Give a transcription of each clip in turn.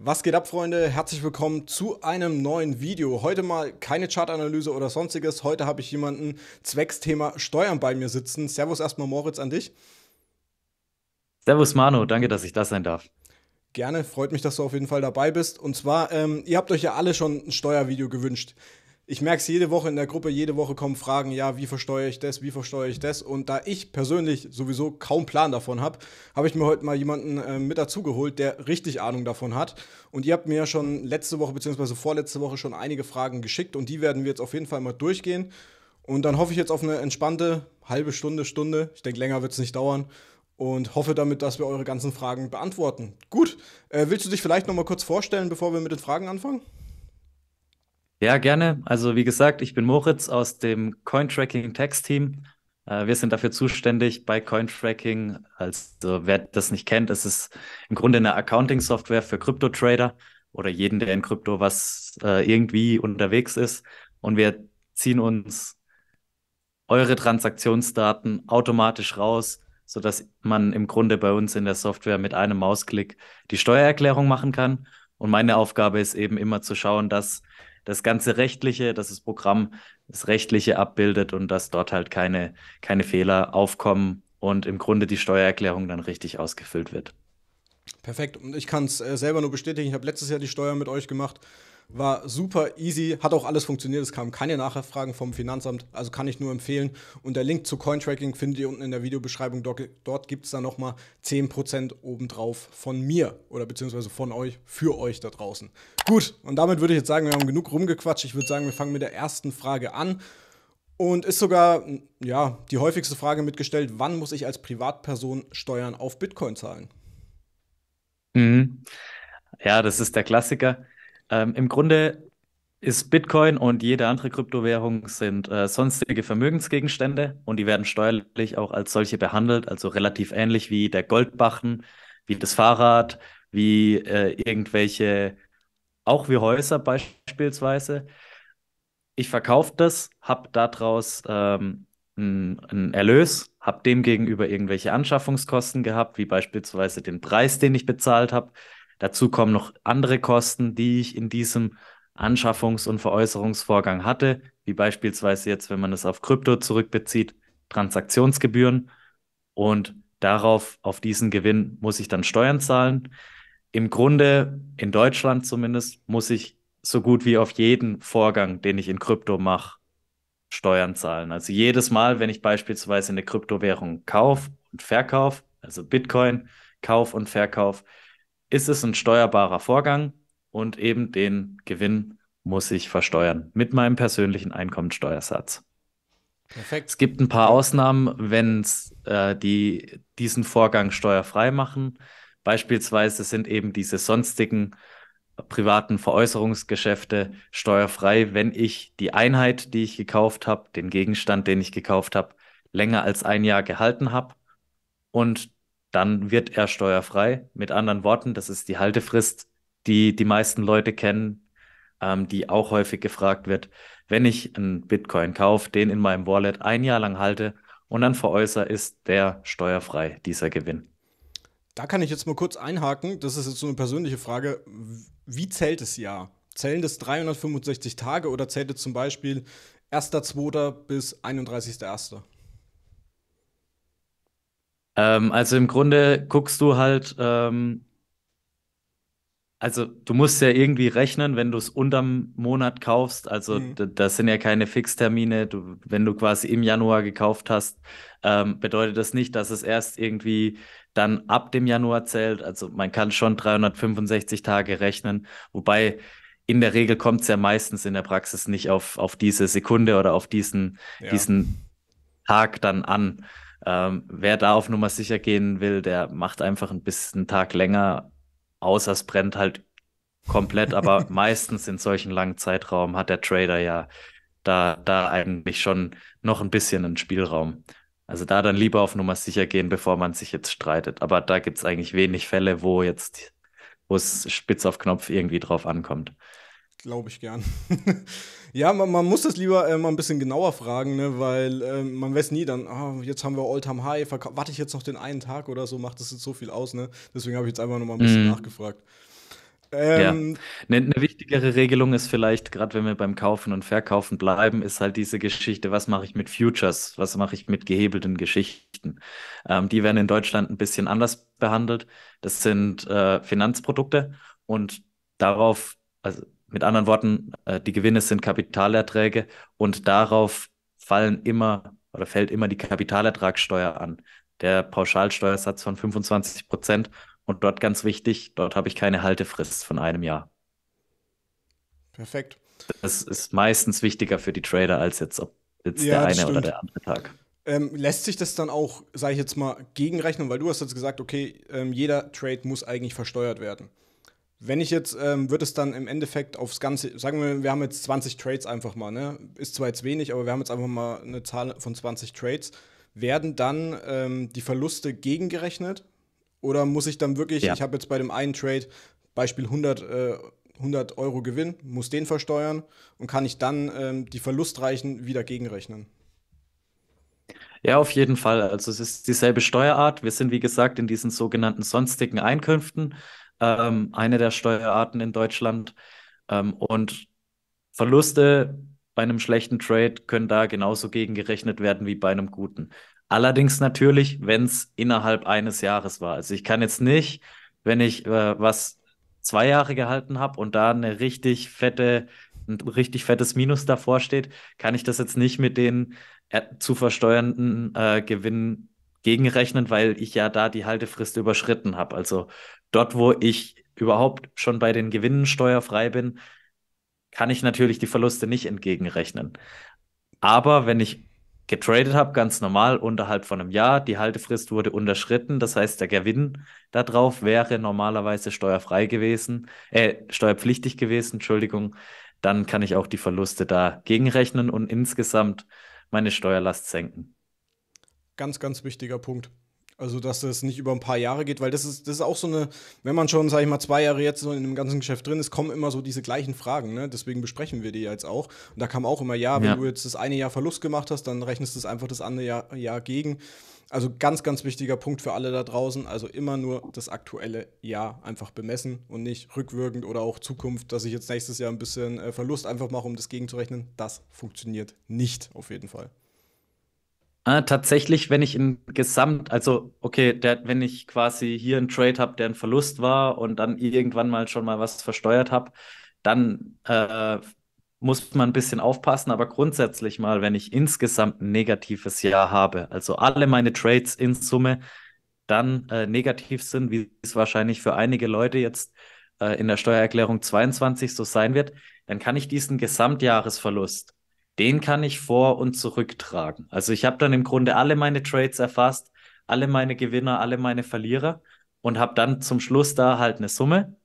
Was geht ab, Freunde? Herzlich willkommen zu einem neuen Video. Heute mal keine Chartanalyse oder sonstiges. Heute habe ich jemanden zwecks Thema Steuern bei mir sitzen. Servus erstmal Moritz an dich. Servus Manu. danke, dass ich das sein darf. Gerne, freut mich, dass du auf jeden Fall dabei bist. Und zwar, ähm, ihr habt euch ja alle schon ein Steuervideo gewünscht ich merke es jede Woche in der Gruppe, jede Woche kommen Fragen, ja, wie versteuere ich das, wie versteuere ich das? Und da ich persönlich sowieso kaum Plan davon habe, habe ich mir heute mal jemanden äh, mit geholt, der richtig Ahnung davon hat. Und ihr habt mir ja schon letzte Woche bzw. vorletzte Woche schon einige Fragen geschickt und die werden wir jetzt auf jeden Fall mal durchgehen. Und dann hoffe ich jetzt auf eine entspannte halbe Stunde, Stunde. Ich denke, länger wird es nicht dauern. Und hoffe damit, dass wir eure ganzen Fragen beantworten. Gut, äh, willst du dich vielleicht nochmal kurz vorstellen, bevor wir mit den Fragen anfangen? Ja, gerne. Also wie gesagt, ich bin Moritz aus dem Cointracking text Team. Äh, wir sind dafür zuständig bei Cointracking. Also wer das nicht kennt, es ist im Grunde eine Accounting-Software für Krypto-Trader oder jeden, der in Krypto was äh, irgendwie unterwegs ist. Und wir ziehen uns eure Transaktionsdaten automatisch raus, sodass man im Grunde bei uns in der Software mit einem Mausklick die Steuererklärung machen kann. Und meine Aufgabe ist eben immer zu schauen, dass das ganze Rechtliche, dass das Programm das Rechtliche abbildet und dass dort halt keine, keine Fehler aufkommen und im Grunde die Steuererklärung dann richtig ausgefüllt wird. Perfekt. Und ich kann es äh, selber nur bestätigen. Ich habe letztes Jahr die Steuer mit euch gemacht war super easy, hat auch alles funktioniert. Es kamen keine Nachfragen vom Finanzamt, also kann ich nur empfehlen. Und der Link zu Cointracking findet ihr unten in der Videobeschreibung. Dort, dort gibt es dann nochmal 10% obendrauf von mir oder beziehungsweise von euch, für euch da draußen. Gut, und damit würde ich jetzt sagen, wir haben genug rumgequatscht. Ich würde sagen, wir fangen mit der ersten Frage an. Und ist sogar ja, die häufigste Frage mitgestellt, wann muss ich als Privatperson Steuern auf Bitcoin zahlen? Mhm. Ja, das ist der Klassiker. Ähm, Im Grunde ist Bitcoin und jede andere Kryptowährung sind äh, sonstige Vermögensgegenstände und die werden steuerlich auch als solche behandelt, also relativ ähnlich wie der Goldbarren, wie das Fahrrad, wie äh, irgendwelche, auch wie Häuser beispielsweise. Ich verkaufe das, habe daraus ähm, einen Erlös, habe demgegenüber irgendwelche Anschaffungskosten gehabt, wie beispielsweise den Preis, den ich bezahlt habe. Dazu kommen noch andere Kosten, die ich in diesem Anschaffungs- und Veräußerungsvorgang hatte, wie beispielsweise jetzt, wenn man es auf Krypto zurückbezieht, Transaktionsgebühren und darauf, auf diesen Gewinn muss ich dann Steuern zahlen. Im Grunde, in Deutschland zumindest, muss ich so gut wie auf jeden Vorgang, den ich in Krypto mache, Steuern zahlen. Also jedes Mal, wenn ich beispielsweise eine Kryptowährung kaufe und verkaufe, also Bitcoin, Kauf und Verkauf, ist es ein steuerbarer Vorgang und eben den Gewinn muss ich versteuern mit meinem persönlichen Einkommensteuersatz. Perfekt. Es gibt ein paar Ausnahmen, wenn es äh, die diesen Vorgang steuerfrei machen. Beispielsweise sind eben diese sonstigen privaten Veräußerungsgeschäfte steuerfrei, wenn ich die Einheit, die ich gekauft habe, den Gegenstand, den ich gekauft habe, länger als ein Jahr gehalten habe und dann wird er steuerfrei. Mit anderen Worten, das ist die Haltefrist, die die meisten Leute kennen, ähm, die auch häufig gefragt wird. Wenn ich einen Bitcoin kaufe, den in meinem Wallet ein Jahr lang halte und dann veräußere, ist der steuerfrei, dieser Gewinn. Da kann ich jetzt mal kurz einhaken. Das ist jetzt so eine persönliche Frage. Wie zählt es Jahr? Zählen das 365 Tage oder zählt es zum Beispiel 1.2. bis 31.1.? Ähm, also im Grunde guckst du halt, ähm, also du musst ja irgendwie rechnen, wenn du es unterm Monat kaufst. Also mhm. das sind ja keine Fixtermine. Du, wenn du quasi im Januar gekauft hast, ähm, bedeutet das nicht, dass es erst irgendwie dann ab dem Januar zählt. Also man kann schon 365 Tage rechnen, wobei in der Regel kommt es ja meistens in der Praxis nicht auf, auf diese Sekunde oder auf diesen, ja. diesen Tag dann an. Ähm, wer da auf Nummer sicher gehen will, der macht einfach ein bisschen einen Tag länger, außer es brennt halt komplett, aber meistens in solchen langen Zeitraum hat der Trader ja da, da eigentlich schon noch ein bisschen einen Spielraum. Also da dann lieber auf Nummer sicher gehen, bevor man sich jetzt streitet. Aber da gibt es eigentlich wenig Fälle, wo jetzt, wo es spitz auf Knopf irgendwie drauf ankommt. Glaube ich gern. Ja, man, man, muss das lieber äh, mal ein bisschen genauer fragen, ne? weil äh, man weiß nie dann, oh, jetzt haben wir All-Time High, warte ich jetzt noch den einen Tag oder so, macht das jetzt so viel aus, ne? Deswegen habe ich jetzt einfach nochmal ein bisschen mm. nachgefragt. Ähm, ja. Eine, ne wichtigere Regelung ist vielleicht, gerade wenn wir beim Kaufen und Verkaufen bleiben, ist halt diese Geschichte, was mache ich mit Futures, was mache ich mit gehebelten Geschichten. Ähm, die werden in Deutschland ein bisschen anders behandelt. Das sind äh, Finanzprodukte und darauf, also mit anderen Worten, äh, die Gewinne sind Kapitalerträge und darauf fallen immer oder fällt immer die Kapitalertragssteuer an. Der Pauschalsteuersatz von 25 Prozent und dort ganz wichtig, dort habe ich keine Haltefrist von einem Jahr. Perfekt. Das ist meistens wichtiger für die Trader als jetzt, ob jetzt ja, der eine stimmt. oder der andere Tag. Ähm, lässt sich das dann auch, sage ich jetzt mal, gegenrechnen, weil du hast jetzt gesagt, okay, ähm, jeder Trade muss eigentlich versteuert werden. Wenn ich jetzt, ähm, wird es dann im Endeffekt aufs Ganze, sagen wir, wir haben jetzt 20 Trades einfach mal, ne? Ist zwar jetzt wenig, aber wir haben jetzt einfach mal eine Zahl von 20 Trades. Werden dann ähm, die Verluste gegengerechnet? Oder muss ich dann wirklich, ja. ich habe jetzt bei dem einen Trade Beispiel 100, äh, 100 Euro Gewinn, muss den versteuern und kann ich dann ähm, die Verlustreichen wieder gegenrechnen? Ja, auf jeden Fall. Also es ist dieselbe Steuerart. Wir sind, wie gesagt, in diesen sogenannten sonstigen Einkünften ähm, eine der Steuerarten in Deutschland. Ähm, und Verluste bei einem schlechten Trade können da genauso gegengerechnet werden wie bei einem guten. Allerdings natürlich, wenn es innerhalb eines Jahres war. Also ich kann jetzt nicht, wenn ich äh, was zwei Jahre gehalten habe und da eine richtig fette, ein richtig fettes Minus davor steht, kann ich das jetzt nicht mit den äh, zu versteuernden äh, Gewinnen gegenrechnen, weil ich ja da die Haltefrist überschritten habe. Also dort, wo ich überhaupt schon bei den Gewinnen steuerfrei bin, kann ich natürlich die Verluste nicht entgegenrechnen. Aber wenn ich getradet habe, ganz normal unterhalb von einem Jahr. Die Haltefrist wurde unterschritten. Das heißt, der Gewinn darauf wäre normalerweise steuerfrei gewesen, äh, steuerpflichtig gewesen, Entschuldigung. Dann kann ich auch die Verluste da gegenrechnen und insgesamt meine Steuerlast senken. Ganz, ganz wichtiger Punkt. Also, dass das nicht über ein paar Jahre geht, weil das ist, das ist auch so eine, wenn man schon, sage ich mal, zwei Jahre jetzt so in dem ganzen Geschäft drin ist, kommen immer so diese gleichen Fragen. Ne? Deswegen besprechen wir die jetzt auch. Und da kam auch immer, ja, wenn ja. du jetzt das eine Jahr Verlust gemacht hast, dann rechnest du es einfach das andere Jahr, Jahr gegen. Also ganz, ganz wichtiger Punkt für alle da draußen. Also immer nur das aktuelle Jahr einfach bemessen und nicht rückwirkend oder auch Zukunft, dass ich jetzt nächstes Jahr ein bisschen äh, Verlust einfach mache, um das gegenzurechnen. Das funktioniert nicht auf jeden Fall. Äh, tatsächlich, wenn ich in Gesamt, also okay, der, wenn ich quasi hier einen Trade habe, der ein Verlust war und dann irgendwann mal schon mal was versteuert habe, dann äh, muss man ein bisschen aufpassen, aber grundsätzlich mal, wenn ich insgesamt ein negatives Jahr habe, also alle meine Trades in Summe dann äh, negativ sind, wie es wahrscheinlich für einige Leute jetzt äh, in der Steuererklärung 22 so sein wird, dann kann ich diesen Gesamtjahresverlust den kann ich vor und zurücktragen. Also ich habe dann im Grunde alle meine Trades erfasst, alle meine Gewinner, alle meine Verlierer und habe dann zum Schluss da halt eine Summe.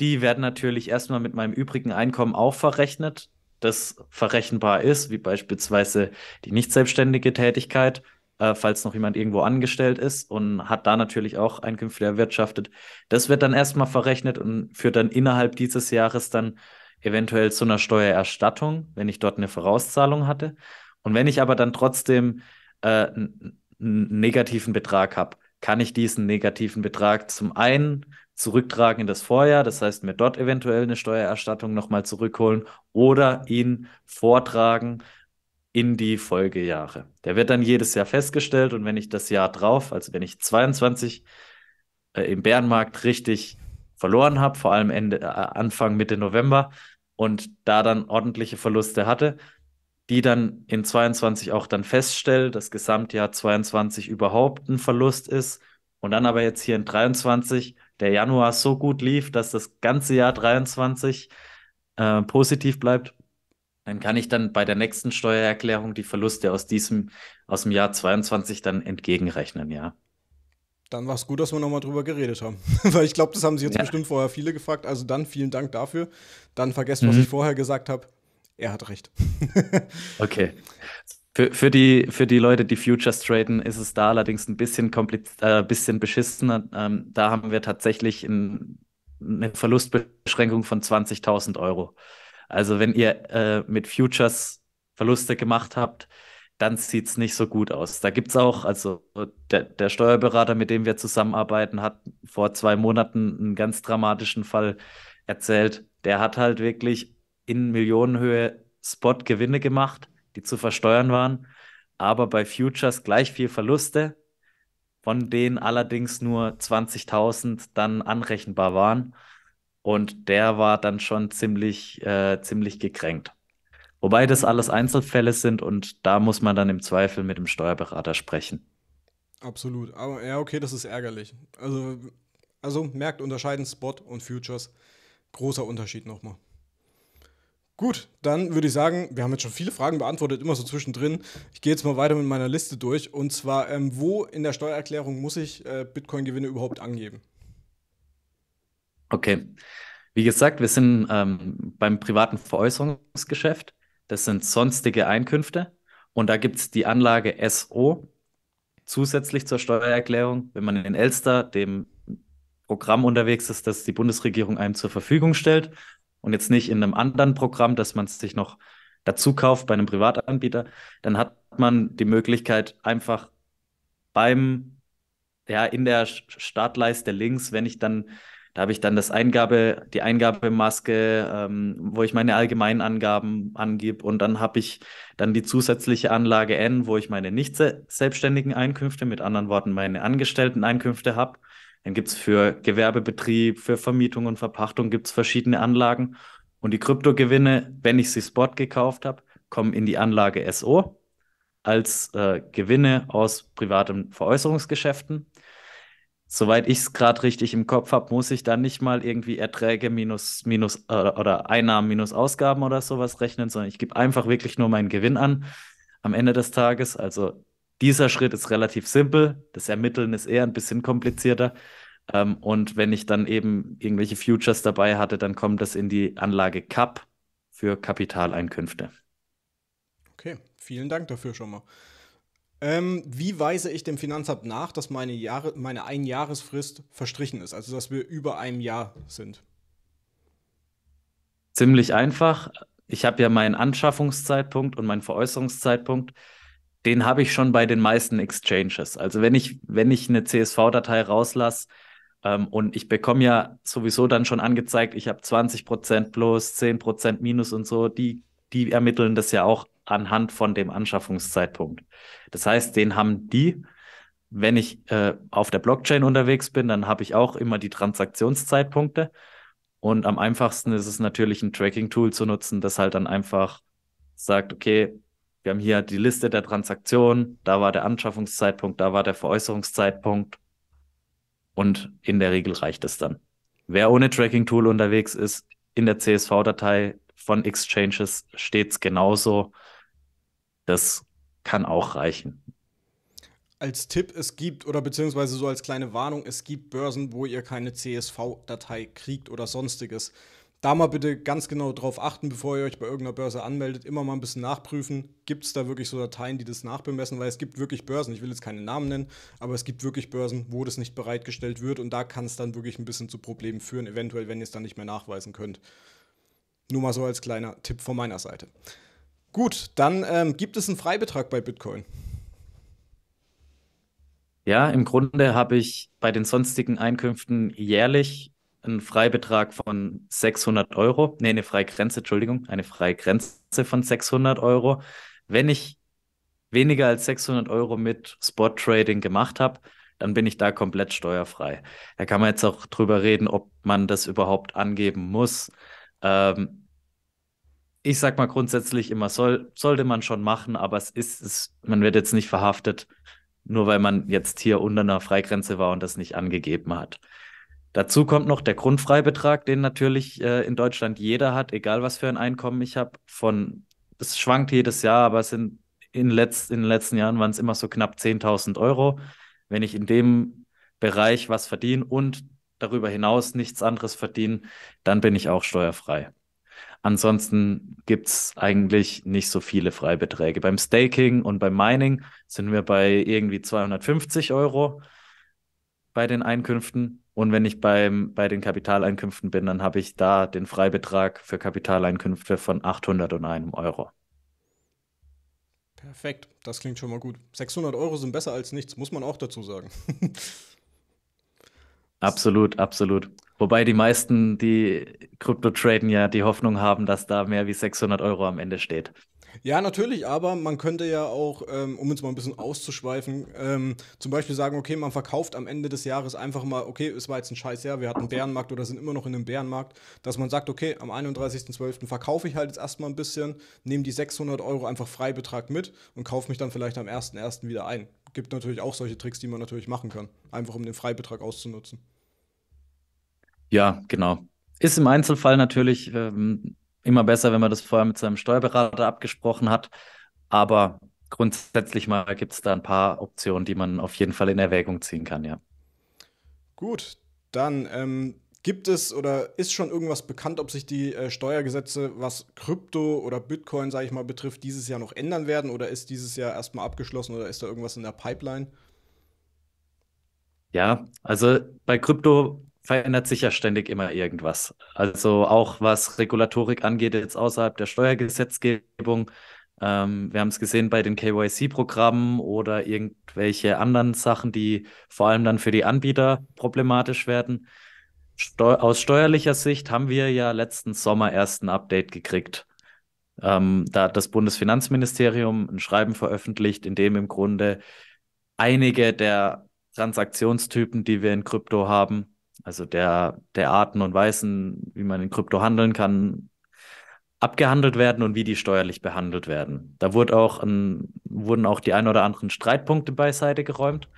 Die werden natürlich erstmal mit meinem übrigen Einkommen auch verrechnet, das verrechenbar ist, wie beispielsweise die nicht selbstständige Tätigkeit, äh, falls noch jemand irgendwo angestellt ist und hat da natürlich auch Einkünfte erwirtschaftet. Das wird dann erstmal verrechnet und führt dann innerhalb dieses Jahres dann eventuell zu einer Steuererstattung, wenn ich dort eine Vorauszahlung hatte. Und wenn ich aber dann trotzdem äh, einen negativen Betrag habe, kann ich diesen negativen Betrag zum einen zurücktragen in das Vorjahr, das heißt mir dort eventuell eine Steuererstattung nochmal zurückholen oder ihn vortragen in die Folgejahre. Der wird dann jedes Jahr festgestellt und wenn ich das Jahr drauf, also wenn ich 22 äh, im Bärenmarkt richtig verloren habe, vor allem Ende, äh, Anfang Mitte November, und da dann ordentliche Verluste hatte, die dann in 22 auch dann feststellt, das Gesamtjahr 22 überhaupt ein Verlust ist und dann aber jetzt hier in 23 der Januar so gut lief, dass das ganze Jahr 23 äh, positiv bleibt, dann kann ich dann bei der nächsten Steuererklärung die Verluste aus diesem aus dem Jahr 22 dann entgegenrechnen, ja. Dann war es gut, dass wir nochmal drüber geredet haben. Weil ich glaube, das haben sich jetzt ja. bestimmt vorher viele gefragt. Also dann vielen Dank dafür. Dann vergesst, mhm. was ich vorher gesagt habe. Er hat recht. okay. Für, für, die, für die Leute, die Futures traden, ist es da allerdings ein bisschen, kompliz äh, bisschen beschissener. Ähm, da haben wir tatsächlich ein, eine Verlustbeschränkung von 20.000 Euro. Also wenn ihr äh, mit Futures Verluste gemacht habt, dann sieht es nicht so gut aus. Da gibt es auch, also der, der, Steuerberater, mit dem wir zusammenarbeiten, hat vor zwei Monaten einen ganz dramatischen Fall erzählt. Der hat halt wirklich in Millionenhöhe Spot-Gewinne gemacht, die zu versteuern waren, aber bei Futures gleich viel Verluste, von denen allerdings nur 20.000 dann anrechenbar waren. Und der war dann schon ziemlich, äh, ziemlich gekränkt. Wobei das alles Einzelfälle sind und da muss man dann im Zweifel mit dem Steuerberater sprechen. Absolut. Aber ja, okay, das ist ärgerlich. Also, also merkt unterscheiden Spot und Futures. Großer Unterschied nochmal. Gut, dann würde ich sagen, wir haben jetzt schon viele Fragen beantwortet, immer so zwischendrin. Ich gehe jetzt mal weiter mit meiner Liste durch. Und zwar, ähm, wo in der Steuererklärung muss ich äh, Bitcoin-Gewinne überhaupt angeben? Okay. Wie gesagt, wir sind ähm, beim privaten Veräußerungsgeschäft. Das sind sonstige Einkünfte. Und da gibt es die Anlage SO zusätzlich zur Steuererklärung, wenn man in Elster dem Programm unterwegs ist, das die Bundesregierung einem zur Verfügung stellt und jetzt nicht in einem anderen Programm, dass man es sich noch dazu kauft bei einem Privatanbieter, dann hat man die Möglichkeit einfach beim ja in der Startleiste links, wenn ich dann da habe ich dann das Eingabe, die Eingabemaske, ähm, wo ich meine allgemeinen Angaben angebe und dann habe ich dann die zusätzliche Anlage N, wo ich meine nicht selbstständigen Einkünfte, mit anderen Worten meine angestellten Einkünfte habe. Dann gibt es für Gewerbebetrieb, für Vermietung und Verpachtung gibt es verschiedene Anlagen. Und die Kryptogewinne, wenn ich sie Spot gekauft habe, kommen in die Anlage SO als äh, Gewinne aus privaten Veräußerungsgeschäften soweit ich es gerade richtig im Kopf habe, muss ich dann nicht mal irgendwie Erträge minus, minus äh, oder Einnahmen minus Ausgaben oder sowas rechnen, sondern ich gebe einfach wirklich nur meinen Gewinn an am Ende des Tages. Also dieser Schritt ist relativ simpel. Das Ermitteln ist eher ein bisschen komplizierter. Ähm, und wenn ich dann eben irgendwelche Futures dabei hatte, dann kommt das in die Anlage CAP für Kapitaleinkünfte. Okay, vielen Dank dafür schon mal. Ähm, wie weise ich dem Finanzamt nach, dass meine, Jahre, meine Einjahresfrist verstrichen ist, also dass wir über einem Jahr sind? Ziemlich einfach. Ich habe ja meinen Anschaffungszeitpunkt und meinen Veräußerungszeitpunkt. Den habe ich schon bei den meisten Exchanges. Also wenn ich, wenn ich eine CSV-Datei rauslasse, ähm, und ich bekomme ja sowieso dann schon angezeigt, ich habe 20% plus, 10% minus und so, die, die ermitteln das ja auch anhand von dem Anschaffungszeitpunkt. Das heißt, den haben die, wenn ich äh, auf der Blockchain unterwegs bin, dann habe ich auch immer die Transaktionszeitpunkte. Und am einfachsten ist es natürlich, ein Tracking-Tool zu nutzen, das halt dann einfach sagt, okay, wir haben hier die Liste der Transaktionen, da war der Anschaffungszeitpunkt, da war der Veräußerungszeitpunkt. Und in der Regel reicht es dann. Wer ohne Tracking-Tool unterwegs ist, in der CSV-Datei von Exchanges steht es genauso das kann auch reichen. Als Tipp, es gibt, oder beziehungsweise so als kleine Warnung, es gibt Börsen, wo ihr keine CSV-Datei kriegt oder sonstiges. Da mal bitte ganz genau drauf achten, bevor ihr euch bei irgendeiner Börse anmeldet, immer mal ein bisschen nachprüfen. Gibt es da wirklich so Dateien, die das nachbemessen? Weil es gibt wirklich Börsen, ich will jetzt keine Namen nennen, aber es gibt wirklich Börsen, wo das nicht bereitgestellt wird und da kann es dann wirklich ein bisschen zu Problemen führen, eventuell, wenn ihr es dann nicht mehr nachweisen könnt. Nur mal so als kleiner Tipp von meiner Seite. Gut, dann ähm, gibt es einen Freibetrag bei Bitcoin. Ja, im Grunde habe ich bei den sonstigen Einkünften jährlich einen Freibetrag von 600 Euro. Nee, eine Freigrenze, Entschuldigung, eine Freigrenze von 600 Euro. Wenn ich weniger als 600 Euro mit Spot Trading gemacht habe, dann bin ich da komplett steuerfrei. Da kann man jetzt auch drüber reden, ob man das überhaupt angeben muss. Ähm, ich sag mal grundsätzlich immer, soll, sollte man schon machen, aber es ist, es, man wird jetzt nicht verhaftet, nur weil man jetzt hier unter einer Freigrenze war und das nicht angegeben hat. Dazu kommt noch der Grundfreibetrag, den natürlich äh, in Deutschland jeder hat, egal was für ein Einkommen ich habe. Von es schwankt jedes Jahr, aber es sind in, letz, in den letzten Jahren waren es immer so knapp 10.000 Euro. Wenn ich in dem Bereich was verdiene und darüber hinaus nichts anderes verdiene, dann bin ich auch steuerfrei. Ansonsten gibt es eigentlich nicht so viele Freibeträge. Beim Staking und beim Mining sind wir bei irgendwie 250 Euro bei den Einkünften. Und wenn ich beim, bei den Kapitaleinkünften bin, dann habe ich da den Freibetrag für Kapitaleinkünfte von 801 Euro. Perfekt, das klingt schon mal gut. 600 Euro sind besser als nichts, muss man auch dazu sagen. absolut, absolut. Wobei die meisten, die Krypto traden, ja die Hoffnung haben, dass da mehr wie 600 Euro am Ende steht. Ja, natürlich, aber man könnte ja auch, ähm, um jetzt mal ein bisschen auszuschweifen, ähm, zum Beispiel sagen, okay, man verkauft am Ende des Jahres einfach mal, okay, es war jetzt ein scheiß Jahr, wir hatten einen Bärenmarkt oder sind immer noch in einem Bärenmarkt, dass man sagt, okay, am 31.12. verkaufe ich halt jetzt erstmal ein bisschen, nehme die 600 Euro einfach Freibetrag mit und kaufe mich dann vielleicht am 1.1. wieder ein. Gibt natürlich auch solche Tricks, die man natürlich machen kann, einfach um den Freibetrag auszunutzen. Ja, genau. Ist im Einzelfall natürlich ähm, immer besser, wenn man das vorher mit seinem Steuerberater abgesprochen hat. Aber grundsätzlich mal gibt es da ein paar Optionen, die man auf jeden Fall in Erwägung ziehen kann, ja. Gut, dann ähm, gibt es oder ist schon irgendwas bekannt, ob sich die äh, Steuergesetze, was Krypto oder Bitcoin, sage ich mal, betrifft, dieses Jahr noch ändern werden oder ist dieses Jahr erstmal abgeschlossen oder ist da irgendwas in der Pipeline? Ja, also bei Krypto verändert sich ja ständig immer irgendwas. Also auch was Regulatorik angeht, jetzt außerhalb der Steuergesetzgebung. Ähm, wir haben es gesehen bei den KYC-Programmen oder irgendwelche anderen Sachen, die vor allem dann für die Anbieter problematisch werden. Steu aus steuerlicher Sicht haben wir ja letzten Sommer erst ein Update gekriegt. Ähm, da hat das Bundesfinanzministerium ein Schreiben veröffentlicht, in dem im Grunde einige der Transaktionstypen, die wir in Krypto haben, also der, der Arten und Weisen, wie man in Krypto handeln kann, abgehandelt werden und wie die steuerlich behandelt werden. Da wurde auch ein, wurden auch die ein oder anderen Streitpunkte beiseite geräumt.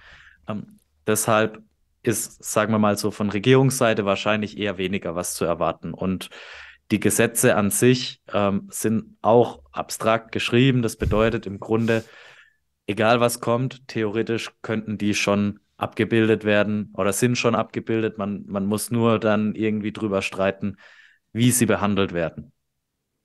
Ähm, deshalb ist, sagen wir mal so, von Regierungsseite wahrscheinlich eher weniger was zu erwarten. Und die Gesetze an sich ähm, sind auch abstrakt geschrieben. Das bedeutet im Grunde, egal was kommt, theoretisch könnten die schon abgebildet werden oder sind schon abgebildet. Man, man muss nur dann irgendwie drüber streiten, wie sie behandelt werden.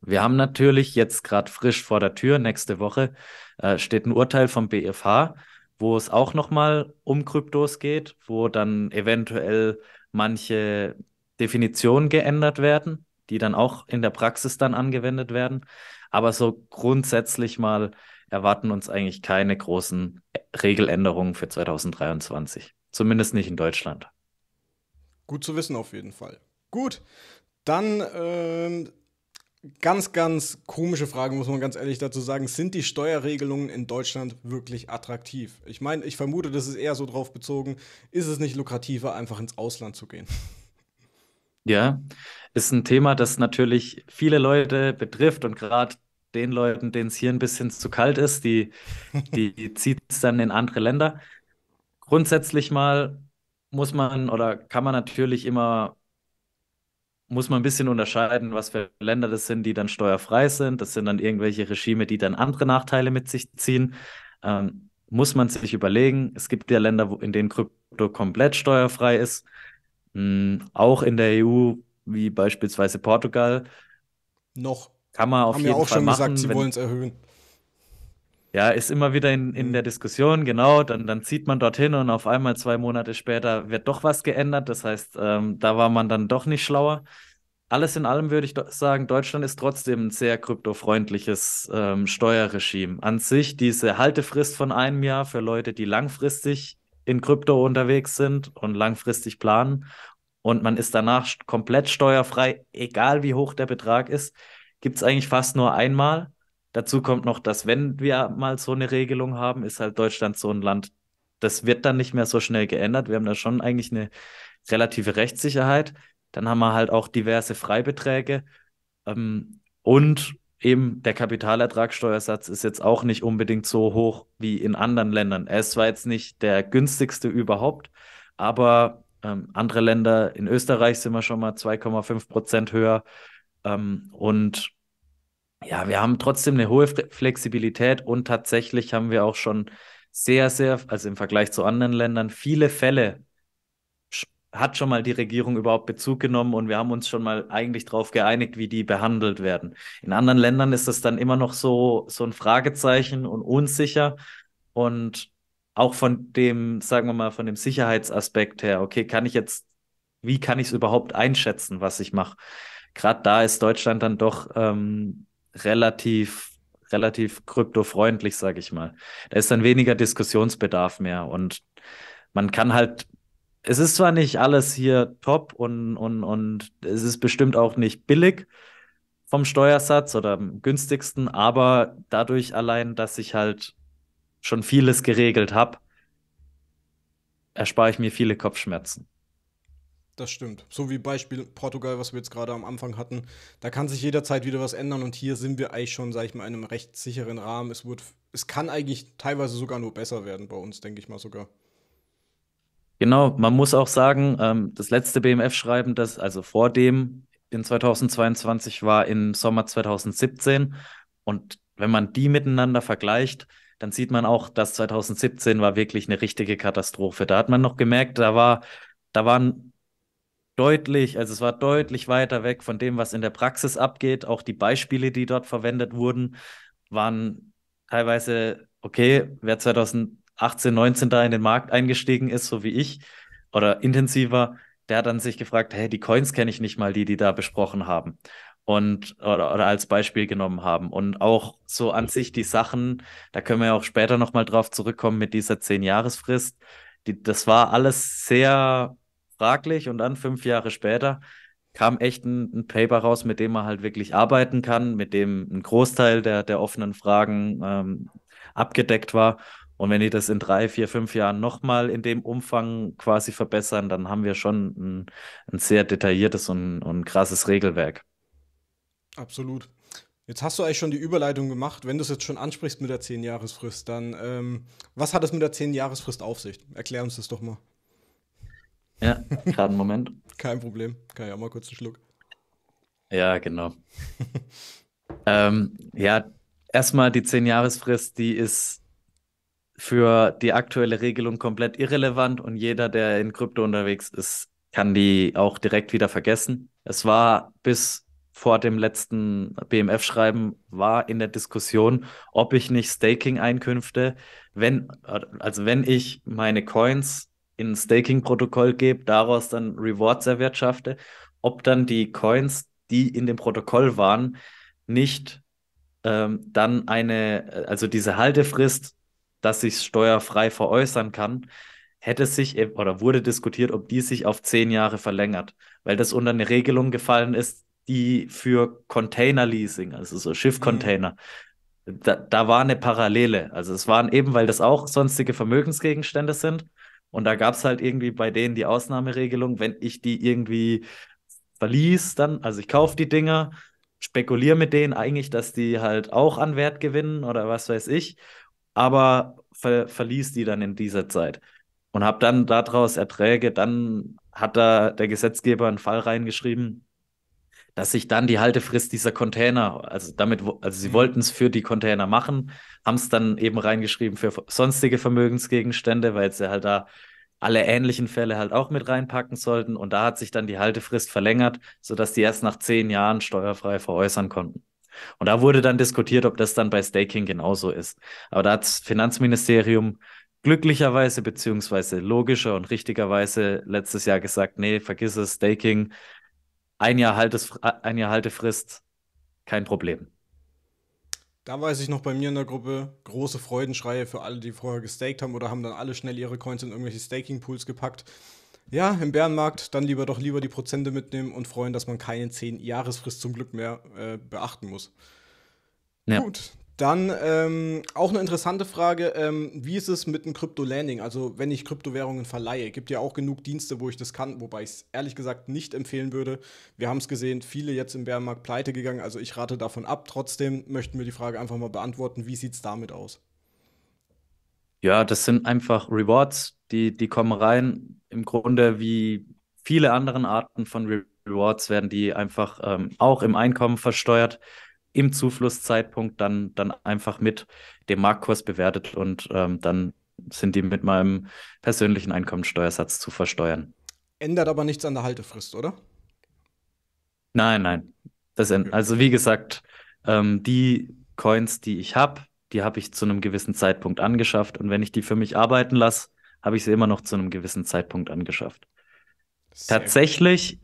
Wir haben natürlich jetzt gerade frisch vor der Tür, nächste Woche äh, steht ein Urteil vom BFH, wo es auch nochmal um Kryptos geht, wo dann eventuell manche Definitionen geändert werden, die dann auch in der Praxis dann angewendet werden. Aber so grundsätzlich mal erwarten uns eigentlich keine großen Regeländerungen für 2023. Zumindest nicht in Deutschland. Gut zu wissen auf jeden Fall. Gut, dann ähm, ganz, ganz komische Frage, muss man ganz ehrlich dazu sagen. Sind die Steuerregelungen in Deutschland wirklich attraktiv? Ich meine, ich vermute, das ist eher so drauf bezogen, ist es nicht lukrativer, einfach ins Ausland zu gehen? Ja, ist ein Thema, das natürlich viele Leute betrifft und gerade den Leuten, denen es hier ein bisschen zu kalt ist, die, die zieht es dann in andere Länder. Grundsätzlich mal muss man oder kann man natürlich immer, muss man ein bisschen unterscheiden, was für Länder das sind, die dann steuerfrei sind. Das sind dann irgendwelche Regime, die dann andere Nachteile mit sich ziehen. Ähm, muss man sich überlegen. Es gibt ja Länder, in denen Krypto komplett steuerfrei ist. Ähm, auch in der EU, wie beispielsweise Portugal. Noch. Kann man auf Haben jeden ja auch Fall schon gesagt, sie wollen es erhöhen. Ja, ist immer wieder in, in mhm. der Diskussion, genau. Dann, dann zieht man dorthin und auf einmal zwei Monate später wird doch was geändert. Das heißt, ähm, da war man dann doch nicht schlauer. Alles in allem würde ich sagen, Deutschland ist trotzdem ein sehr kryptofreundliches ähm, Steuerregime. An sich diese Haltefrist von einem Jahr für Leute, die langfristig in Krypto unterwegs sind und langfristig planen und man ist danach komplett steuerfrei, egal wie hoch der Betrag ist, gibt es eigentlich fast nur einmal. Dazu kommt noch, dass wenn wir mal so eine Regelung haben, ist halt Deutschland so ein Land, das wird dann nicht mehr so schnell geändert. Wir haben da schon eigentlich eine relative Rechtssicherheit. Dann haben wir halt auch diverse Freibeträge. Ähm, und eben der Kapitalertragssteuersatz ist jetzt auch nicht unbedingt so hoch wie in anderen Ländern. Er ist zwar jetzt nicht der günstigste überhaupt, aber ähm, andere Länder, in Österreich sind wir schon mal 2,5 Prozent höher. Ähm, und ja, wir haben trotzdem eine hohe Flexibilität und tatsächlich haben wir auch schon sehr, sehr, also im Vergleich zu anderen Ländern, viele Fälle hat schon mal die Regierung überhaupt Bezug genommen und wir haben uns schon mal eigentlich darauf geeinigt, wie die behandelt werden. In anderen Ländern ist das dann immer noch so, so ein Fragezeichen und unsicher und auch von dem, sagen wir mal, von dem Sicherheitsaspekt her, okay, kann ich jetzt, wie kann ich es überhaupt einschätzen, was ich mache? gerade da ist Deutschland dann doch ähm, relativ relativ kryptofreundlich, sage ich mal. Da ist dann weniger Diskussionsbedarf mehr und man kann halt es ist zwar nicht alles hier top und, und, und es ist bestimmt auch nicht billig vom Steuersatz oder am günstigsten, aber dadurch allein, dass ich halt schon vieles geregelt habe, erspare ich mir viele Kopfschmerzen. Das stimmt. So wie Beispiel Portugal, was wir jetzt gerade am Anfang hatten. Da kann sich jederzeit wieder was ändern und hier sind wir eigentlich schon, sage ich mal, in einem recht sicheren Rahmen. Es, wird, es kann eigentlich teilweise sogar nur besser werden bei uns, denke ich mal sogar. Genau, man muss auch sagen, ähm, das letzte BMF-Schreiben, das also vor dem in 2022 war, im Sommer 2017. Und wenn man die miteinander vergleicht, dann sieht man auch, dass 2017 war wirklich eine richtige Katastrophe. Da hat man noch gemerkt, da war da waren deutlich, also es war deutlich weiter weg von dem, was in der Praxis abgeht. Auch die Beispiele, die dort verwendet wurden, waren teilweise, okay, wer 2018, 19 da in den Markt eingestiegen ist, so wie ich, oder intensiver, der hat dann sich gefragt, hey, die Coins kenne ich nicht mal, die die da besprochen haben und oder, oder als Beispiel genommen haben. Und auch so an sich die Sachen, da können wir ja auch später nochmal drauf zurückkommen mit dieser Zehn-Jahres-Frist. Die, das war alles sehr fraglich. Und dann fünf Jahre später kam echt ein, ein, Paper raus, mit dem man halt wirklich arbeiten kann, mit dem ein Großteil der, der offenen Fragen ähm, abgedeckt war. Und wenn die das in drei, vier, fünf Jahren nochmal in dem Umfang quasi verbessern, dann haben wir schon ein, ein sehr detailliertes und, und krasses Regelwerk. Absolut. Jetzt hast du eigentlich schon die Überleitung gemacht. Wenn du es jetzt schon ansprichst mit der 10-Jahresfrist, dann ähm, was hat es mit der 10-Jahresfrist auf sich? Erklär uns das doch mal. Ja, gerade einen Moment. Kein Problem. Kann ja mal kurz einen Schluck. Ja, genau. ähm, ja, erstmal die 10-Jahresfrist, die ist für die aktuelle Regelung komplett irrelevant und jeder, der in Krypto unterwegs ist, kann die auch direkt wieder vergessen. Es war bis vor dem letzten BMF-Schreiben war in der Diskussion, ob ich nicht Staking-Einkünfte, wenn, also wenn ich meine Coins in ein Staking-Protokoll gebe, daraus dann Rewards erwirtschafte, ob dann die Coins, die in dem Protokoll waren, nicht ähm, dann eine, äh, also diese Haltefrist, dass ich es steuerfrei veräußern kann, hätte sich e- oder wurde diskutiert, ob die sich auf zehn Jahre verlängert, weil das unter eine Regelung gefallen ist, die für Container-Leasing, also so Schiffcontainer, mhm. Da, da, war eine Parallele. Also es waren eben, weil das auch sonstige Vermögensgegenstände sind, und da gab es halt irgendwie bei denen die Ausnahmeregelung, wenn ich die irgendwie verließ, dann, also ich kaufe die Dinger, spekuliere mit denen eigentlich, dass die halt auch an Wert gewinnen oder was weiß ich, aber ver verließ die dann in dieser Zeit und habe dann daraus Erträge, dann hat da der Gesetzgeber einen Fall reingeschrieben, dass sich dann die Haltefrist dieser Container, also damit, also sie mhm. wollten es für die Container machen, haben es dann eben reingeschrieben für sonstige Vermögensgegenstände, weil sie halt da alle ähnlichen Fälle halt auch mit reinpacken sollten. Und da hat sich dann die Haltefrist verlängert, sodass die erst nach zehn Jahren steuerfrei veräußern konnten. Und da wurde dann diskutiert, ob das dann bei Staking genauso ist. Aber da hat das Finanzministerium glücklicherweise beziehungsweise logischer und richtigerweise letztes Jahr gesagt, nee, vergiss es, Staking, ein Jahr, Haltes, ein Jahr Haltefrist, kein Problem. Da weiß ich noch bei mir in der Gruppe große Freudenschreie für alle, die vorher gestaked haben oder haben dann alle schnell ihre Coins in irgendwelche Staking-Pools gepackt. Ja, im Bärenmarkt dann lieber doch lieber die Prozente mitnehmen und freuen, dass man keine 10-Jahresfrist zum Glück mehr äh, beachten muss. Ja. Gut, dann ähm, auch eine interessante Frage, ähm, wie ist es mit einem Krypto-Landing? Also wenn ich Kryptowährungen verleihe, gibt ja auch genug Dienste, wo ich das kann, wobei ich es ehrlich gesagt nicht empfehlen würde. Wir haben es gesehen, viele jetzt im Bärenmarkt pleite gegangen, also ich rate davon ab. Trotzdem möchten wir die Frage einfach mal beantworten, wie sieht es damit aus? Ja, das sind einfach Rewards, die, die kommen rein. Im Grunde wie viele anderen Arten von Rewards werden die einfach ähm, auch im Einkommen versteuert im Zuflusszeitpunkt dann, dann einfach mit dem Marktkurs bewertet und ähm, dann sind die mit meinem persönlichen Einkommensteuersatz zu versteuern. Ändert aber nichts an der Haltefrist, oder? Nein, nein. Das okay. Also wie gesagt, ähm, die Coins, die ich habe, die habe ich zu einem gewissen Zeitpunkt angeschafft und wenn ich die für mich arbeiten lasse, habe ich sie immer noch zu einem gewissen Zeitpunkt angeschafft. Sehr Tatsächlich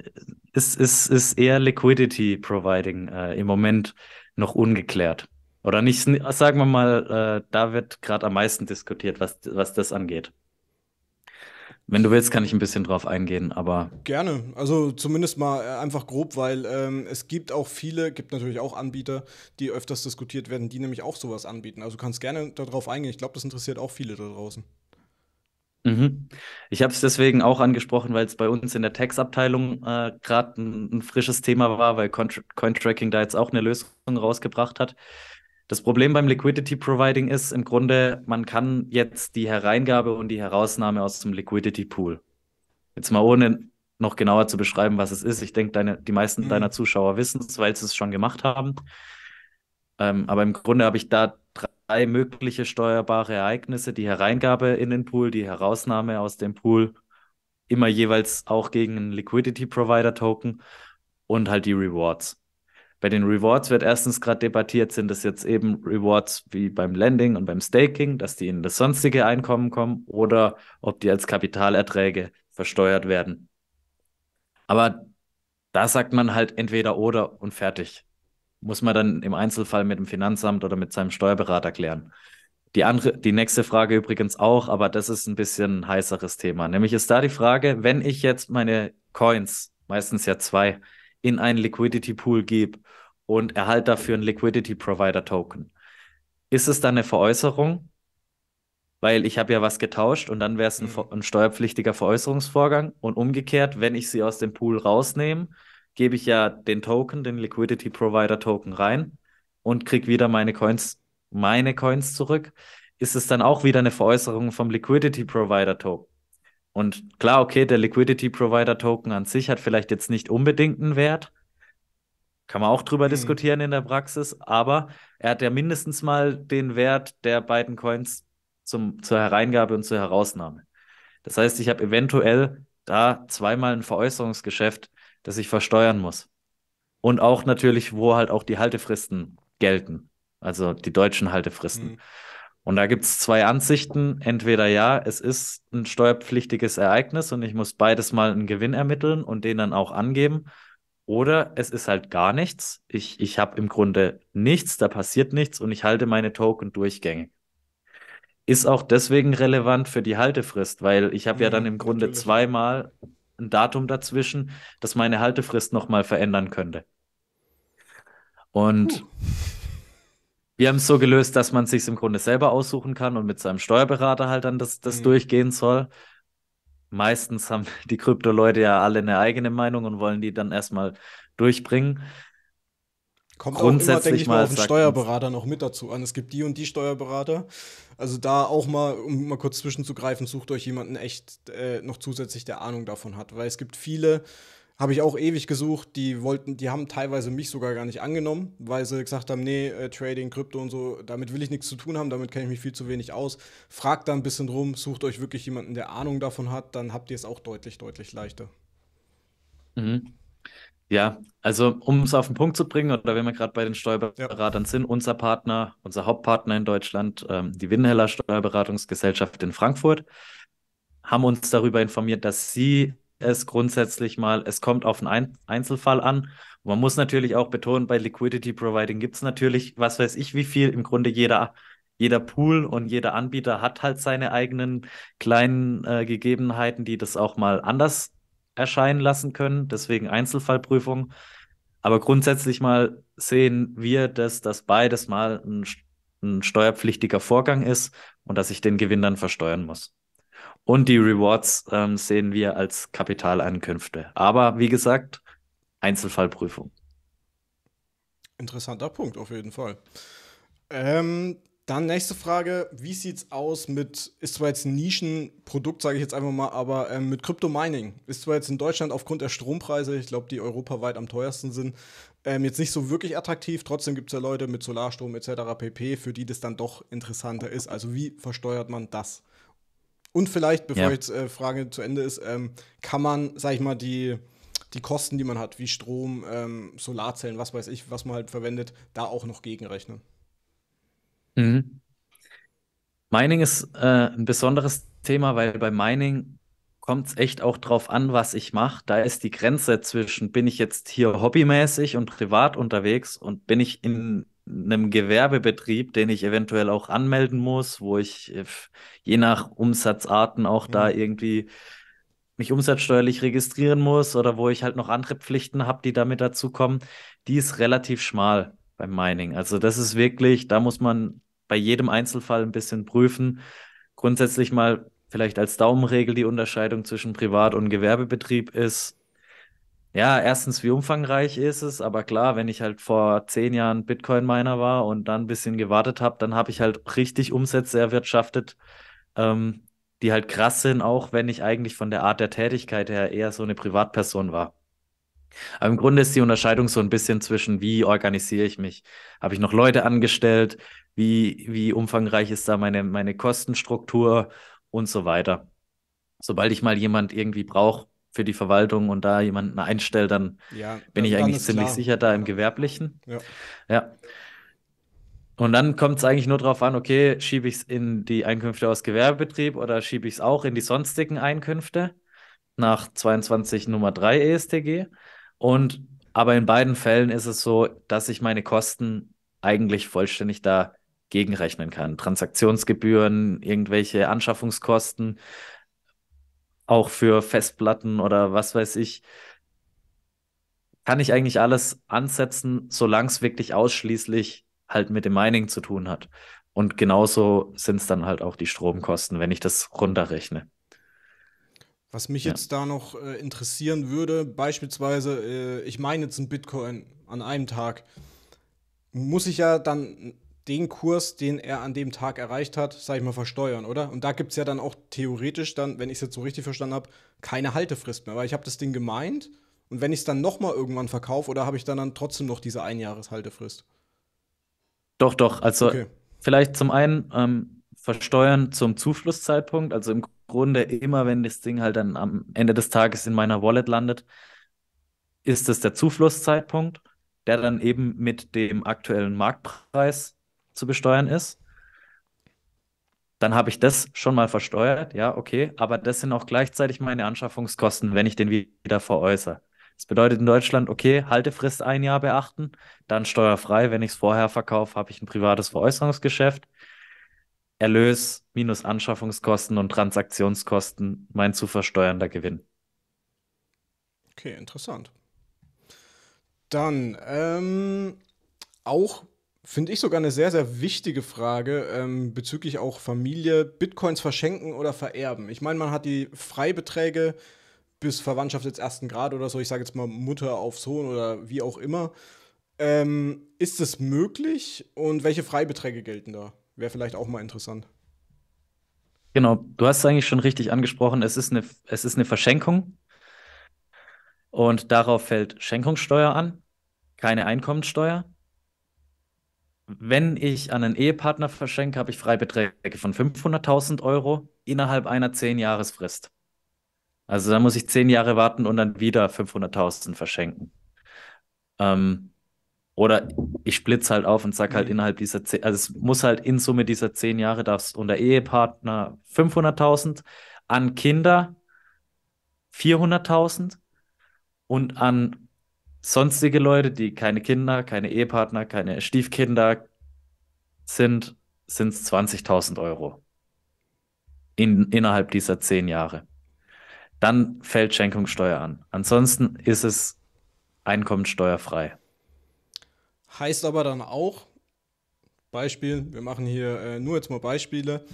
ist, ist, ist eher Liquidity Providing äh, im Moment noch ungeklärt. Oder nicht, sagen wir mal, äh, da wird gerade am meisten diskutiert, was, was das angeht. Wenn du willst, kann ich ein bisschen drauf eingehen, aber. Gerne. Also zumindest mal äh, einfach grob, weil ähm, es gibt auch viele, gibt natürlich auch Anbieter, die öfters diskutiert werden, die nämlich auch sowas anbieten. Also kannst gerne darauf eingehen. Ich glaube, das interessiert auch viele da draußen. Mhm. Ich habe es deswegen auch angesprochen, weil es bei uns in der Tax-Abteilung äh, gerade ein, ein, frisches Thema war, weil Cointracking da jetzt auch eine Lösung rausgebracht hat. Das Problem beim Liquidity Providing ist im Grunde, man kann jetzt die Hereingabe und die Herausnahme aus dem Liquidity Pool. Jetzt mal ohne noch genauer zu beschreiben, was es ist. Ich denke, die meisten mhm. deiner Zuschauer wissen es, weil sie es schon gemacht haben. Ähm, aber im Grunde habe ich da drei drei mögliche steuerbare Ereignisse, die Hereingabe in den Pool, die Herausnahme aus dem Pool, immer jeweils auch gegen einen Liquidity Provider Token und halt die Rewards. Bei den Rewards wird erstens gerade debattiert, sind es jetzt eben Rewards wie beim Lending und beim Staking, dass die in das sonstige Einkommen kommen oder ob die als Kapitalerträge versteuert werden. Aber da sagt man halt entweder oder und fertig muss man dann im Einzelfall mit dem Finanzamt oder mit seinem Steuerberater klären. Die, andere, die nächste Frage übrigens auch, aber das ist ein bisschen ein heißeres Thema. Nämlich ist da die Frage, wenn ich jetzt meine Coins, meistens ja zwei, in einen Liquidity Pool gebe und erhalte dafür einen Liquidity Provider Token, ist es dann eine Veräußerung? Weil ich habe ja was getauscht und dann wäre es ein, mhm. ein steuerpflichtiger Veräußerungsvorgang. Und umgekehrt, wenn ich sie aus dem Pool rausnehme, gebe ich ja den Token, den Liquidity Provider Token rein und kriege wieder meine Coins, meine Coins zurück, ist es dann auch wieder eine Veräußerung vom Liquidity Provider Token. Und klar, okay, der Liquidity Provider Token an sich hat vielleicht jetzt nicht unbedingt einen Wert. Kann man auch drüber mhm. diskutieren in der Praxis, aber er hat ja mindestens mal den Wert der beiden Coins zum, zur Hereingabe und zur Herausnahme. Das heißt, ich habe eventuell da zweimal ein Veräußerungsgeschäft, das ich versteuern muss. Und auch natürlich, wo halt auch die Haltefristen gelten, also die deutschen Haltefristen. Mhm. Und da gibt es zwei Ansichten. Entweder ja, es ist ein steuerpflichtiges Ereignis und ich muss beides mal einen Gewinn ermitteln und den dann auch angeben. Oder es ist halt gar nichts. Ich, ich habe im Grunde nichts, da passiert nichts und ich halte meine Token durchgängig. Ist auch deswegen relevant für die Haltefrist, weil ich habe mhm, ja dann im Grunde natürlich. zweimal ein Datum dazwischen, das meine Haltefrist nochmal verändern könnte. Und uh. wir haben es so gelöst, dass man es sich im Grunde selber aussuchen kann und mit seinem Steuerberater halt dann das, das mhm. durchgehen soll. Meistens haben die Krypto-Leute ja alle eine eigene Meinung und wollen die dann erstmal durchbringen. Kommt grundsätzlich auch immer, denke mal, auf den Steuerberater noch mit dazu an. Es gibt die und die Steuerberater. Also da auch mal, um mal kurz zwischenzugreifen, sucht euch jemanden echt äh, noch zusätzlich, der Ahnung davon hat. Weil es gibt viele, habe ich auch ewig gesucht, die wollten, die haben teilweise mich sogar gar nicht angenommen, weil sie gesagt haben, nee, äh, Trading, Krypto und so, damit will ich nichts zu tun haben, damit kenne ich mich viel zu wenig aus. Fragt da ein bisschen rum, sucht euch wirklich jemanden, der Ahnung davon hat, dann habt ihr es auch deutlich, deutlich leichter. Mhm. Ja, also um es auf den Punkt zu bringen, oder wenn wir gerade bei den Steuerberatern ja. sind, unser Partner, unser Hauptpartner in Deutschland, ähm, die Windheller Steuerberatungsgesellschaft in Frankfurt, haben uns darüber informiert, dass sie es grundsätzlich mal, es kommt auf einen Einzelfall an. Und man muss natürlich auch betonen, bei Liquidity Providing gibt es natürlich, was weiß ich, wie viel, im Grunde jeder, jeder Pool und jeder Anbieter hat halt seine eigenen kleinen äh, Gegebenheiten, die das auch mal anders erscheinen lassen können, deswegen Einzelfallprüfung. Aber grundsätzlich mal sehen wir, dass das beides mal ein, ein steuerpflichtiger Vorgang ist und dass ich den Gewinn dann versteuern muss. Und die Rewards ähm, sehen wir als Kapitalankünfte. Aber wie gesagt, Einzelfallprüfung. Interessanter Punkt auf jeden Fall. Ähm, dann nächste Frage, wie sieht es aus mit, ist zwar jetzt ein Nischenprodukt, sage ich jetzt einfach mal, aber ähm, mit Crypto-Mining. Ist zwar jetzt in Deutschland aufgrund der Strompreise, ich glaube, die europaweit am teuersten sind, ähm, jetzt nicht so wirklich attraktiv. Trotzdem gibt es ja Leute mit Solarstrom etc. pp, für die das dann doch interessanter ist. Also wie versteuert man das? Und vielleicht, bevor ja. jetzt äh, Frage zu Ende ist, ähm, kann man, sage ich mal, die, die Kosten, die man hat, wie Strom, ähm, Solarzellen, was weiß ich, was man halt verwendet, da auch noch gegenrechnen? Mhm. Mining ist äh, ein besonderes Thema, weil bei Mining kommt es echt auch drauf an, was ich mache. Da ist die Grenze zwischen, bin ich jetzt hier hobbymäßig und privat unterwegs und bin ich in einem Gewerbebetrieb, den ich eventuell auch anmelden muss, wo ich äh, je nach Umsatzarten auch mhm. da irgendwie mich umsatzsteuerlich registrieren muss oder wo ich halt noch andere Pflichten habe, die damit dazukommen, die ist relativ schmal beim Mining. Also das ist wirklich, da muss man bei jedem Einzelfall ein bisschen prüfen. Grundsätzlich mal vielleicht als Daumenregel die Unterscheidung zwischen Privat- und Gewerbebetrieb ist, ja, erstens, wie umfangreich ist es, aber klar, wenn ich halt vor zehn Jahren Bitcoin-Miner war und dann ein bisschen gewartet habe, dann habe ich halt richtig Umsätze erwirtschaftet, ähm, die halt krass sind, auch wenn ich eigentlich von der Art der Tätigkeit her eher so eine Privatperson war. Aber im Grunde ist die Unterscheidung so ein bisschen zwischen, wie organisiere ich mich? Habe ich noch Leute angestellt? wie, wie umfangreich ist da meine, meine Kostenstruktur und so weiter. Sobald ich mal jemand irgendwie brauche für die Verwaltung und da jemanden einstelle, dann ja, bin ich eigentlich ziemlich klar. sicher da im Gewerblichen. Ja. ja. Und dann kommt es eigentlich nur darauf an, okay, schiebe ich es in die Einkünfte aus Gewerbebetrieb oder schiebe ich es auch in die sonstigen Einkünfte nach 22 Nummer 3 ESTG. Und aber in beiden Fällen ist es so, dass ich meine Kosten eigentlich vollständig da gegenrechnen kann. Transaktionsgebühren, irgendwelche Anschaffungskosten, auch für Festplatten oder was weiß ich. Kann ich eigentlich alles ansetzen, solange es wirklich ausschließlich halt mit dem Mining zu tun hat. Und genauso sind es dann halt auch die Stromkosten, wenn ich das runterrechne. Was mich ja. jetzt da noch äh, interessieren würde, beispielsweise, äh, ich meine jetzt ein Bitcoin an einem Tag, muss ich ja dann den Kurs, den er an dem Tag erreicht hat, sage ich mal, versteuern, oder? Und da gibt es ja dann auch theoretisch dann, wenn ich es jetzt so richtig verstanden habe, keine Haltefrist mehr, weil ich habe das Ding gemeint und wenn ich es dann nochmal irgendwann verkaufe, oder habe ich dann, dann trotzdem noch diese Einjahreshaltefrist? Doch, doch. Also okay. vielleicht zum einen ähm, versteuern zum Zuflusszeitpunkt, also im Grunde immer, wenn das Ding halt dann am Ende des Tages in meiner Wallet landet, ist es der Zuflusszeitpunkt, der dann eben mit dem aktuellen Marktpreis zu besteuern ist. Dann habe ich das schon mal versteuert, ja, okay, aber das sind auch gleichzeitig meine Anschaffungskosten, wenn ich den wieder veräußere. Das bedeutet in Deutschland, okay, Haltefrist ein Jahr beachten, dann steuerfrei. Wenn ich es vorher verkaufe, habe ich ein privates Veräußerungsgeschäft. Erlös minus Anschaffungskosten und Transaktionskosten, mein zu versteuernder Gewinn. Okay, interessant. Dann ähm, auch Finde ich sogar eine sehr, sehr wichtige Frage ähm, bezüglich auch Familie, Bitcoins verschenken oder vererben. Ich meine, man hat die Freibeträge bis Verwandtschaft jetzt ersten Grad oder so, ich sage jetzt mal Mutter auf Sohn oder wie auch immer. Ähm, ist es möglich und welche Freibeträge gelten da? Wäre vielleicht auch mal interessant. Genau, du hast es eigentlich schon richtig angesprochen, es ist eine, es ist eine Verschenkung und darauf fällt Schenkungssteuer an, keine Einkommensteuer wenn ich an einen Ehepartner verschenke, habe ich Freibeträge von 500.000 Euro innerhalb einer 10-Jahres-Frist. Also da muss ich 10 Jahre warten und dann wieder 500.000 verschenken. Ähm, oder ich splitze halt auf und sage halt mhm. innerhalb dieser 10, also es muss halt in Summe dieser 10 Jahre, darfst es unter Ehepartner 500.000, an Kinder 400.000 und an sonstige Leute, die keine Kinder, keine Ehepartner, keine Stiefkinder sind, sind es 20.000 Euro in, innerhalb dieser zehn Jahre. Dann fällt Schenkungssteuer an. Ansonsten ist es einkommenssteuerfrei. Heißt aber dann auch, Beispiel, wir machen hier äh, nur jetzt mal Beispiele.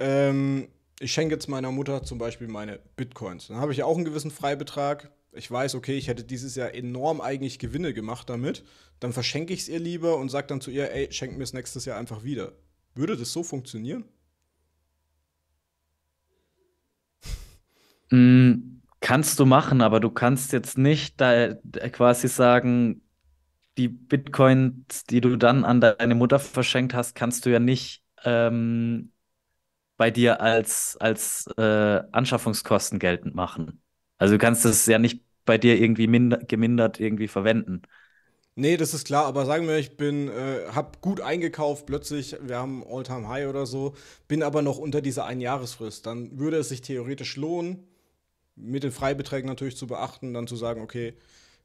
Ähm, ich schenke jetzt meiner Mutter zum Beispiel meine Bitcoins. Dann habe ich ja auch einen gewissen Freibetrag ich weiß, okay, ich hätte dieses Jahr enorm eigentlich Gewinne gemacht damit, dann verschenke ich es ihr lieber und sage dann zu ihr, ey, schenk mir es nächstes Jahr einfach wieder. Würde das so funktionieren? Mm, kannst du machen, aber du kannst jetzt nicht da äh, quasi sagen, die Bitcoins, die du dann an deine Mutter verschenkt hast, kannst du ja nicht ähm, bei dir als, als äh, Anschaffungskosten geltend machen. Also du kannst es ja nicht bei dir irgendwie gemindert irgendwie verwenden. Nee, das ist klar, aber sagen wir, ich bin, äh, hab gut eingekauft, plötzlich, wir haben All-Time-High oder so, bin aber noch unter dieser Einjahresfrist. Dann würde es sich theoretisch lohnen, mit den Freibeträgen natürlich zu beachten, dann zu sagen, okay,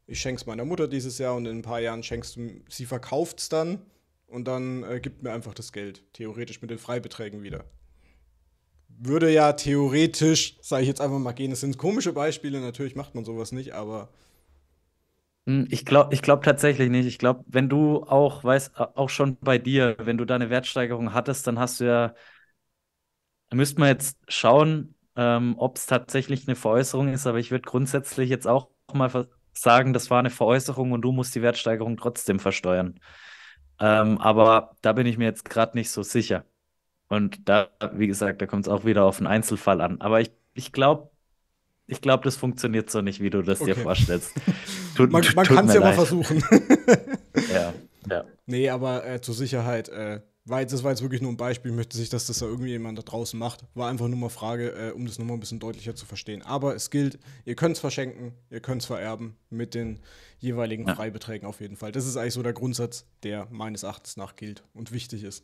ich schenke es meiner Mutter dieses Jahr und in ein paar Jahren schenkst du, sie verkauft es dann und dann äh, gibt mir einfach das Geld, theoretisch mit den Freibeträgen wieder würde ja theoretisch, sage ich jetzt einfach mal gehen, es sind komische Beispiele, natürlich macht man sowas nicht, aber. Hm, ich glaube ich glaub tatsächlich nicht. Ich glaube, wenn du auch, weißt, auch schon bei dir, wenn du da eine Wertsteigerung hattest, dann hast du ja, da müsste man jetzt schauen, ähm, ob es tatsächlich eine Veräußerung ist, aber ich würde grundsätzlich jetzt auch mal sagen, das war eine Veräußerung und du musst die Wertsteigerung trotzdem versteuern. Ähm, aber da bin ich mir jetzt gerade nicht so sicher. Und da, wie gesagt, da kommt es auch wieder auf den Einzelfall an. Aber ich, ich glaube, ich glaube, das funktioniert so nicht, wie du das okay. dir vorstellst. Tut, man man kann es ja mal versuchen. ja, ja. Nee, aber äh, zur Sicherheit, äh, war das war jetzt wirklich nur ein Beispiel, möchte sich, dass das da irgendwie jemand da draußen macht. War einfach nur mal Frage, äh, um das nochmal ein bisschen deutlicher zu verstehen. Aber es gilt, ihr könnt es verschenken, ihr könnt es vererben mit den jeweiligen ja. Freibeträgen auf jeden Fall. Das ist eigentlich so der Grundsatz, der meines Erachtens nach gilt und wichtig ist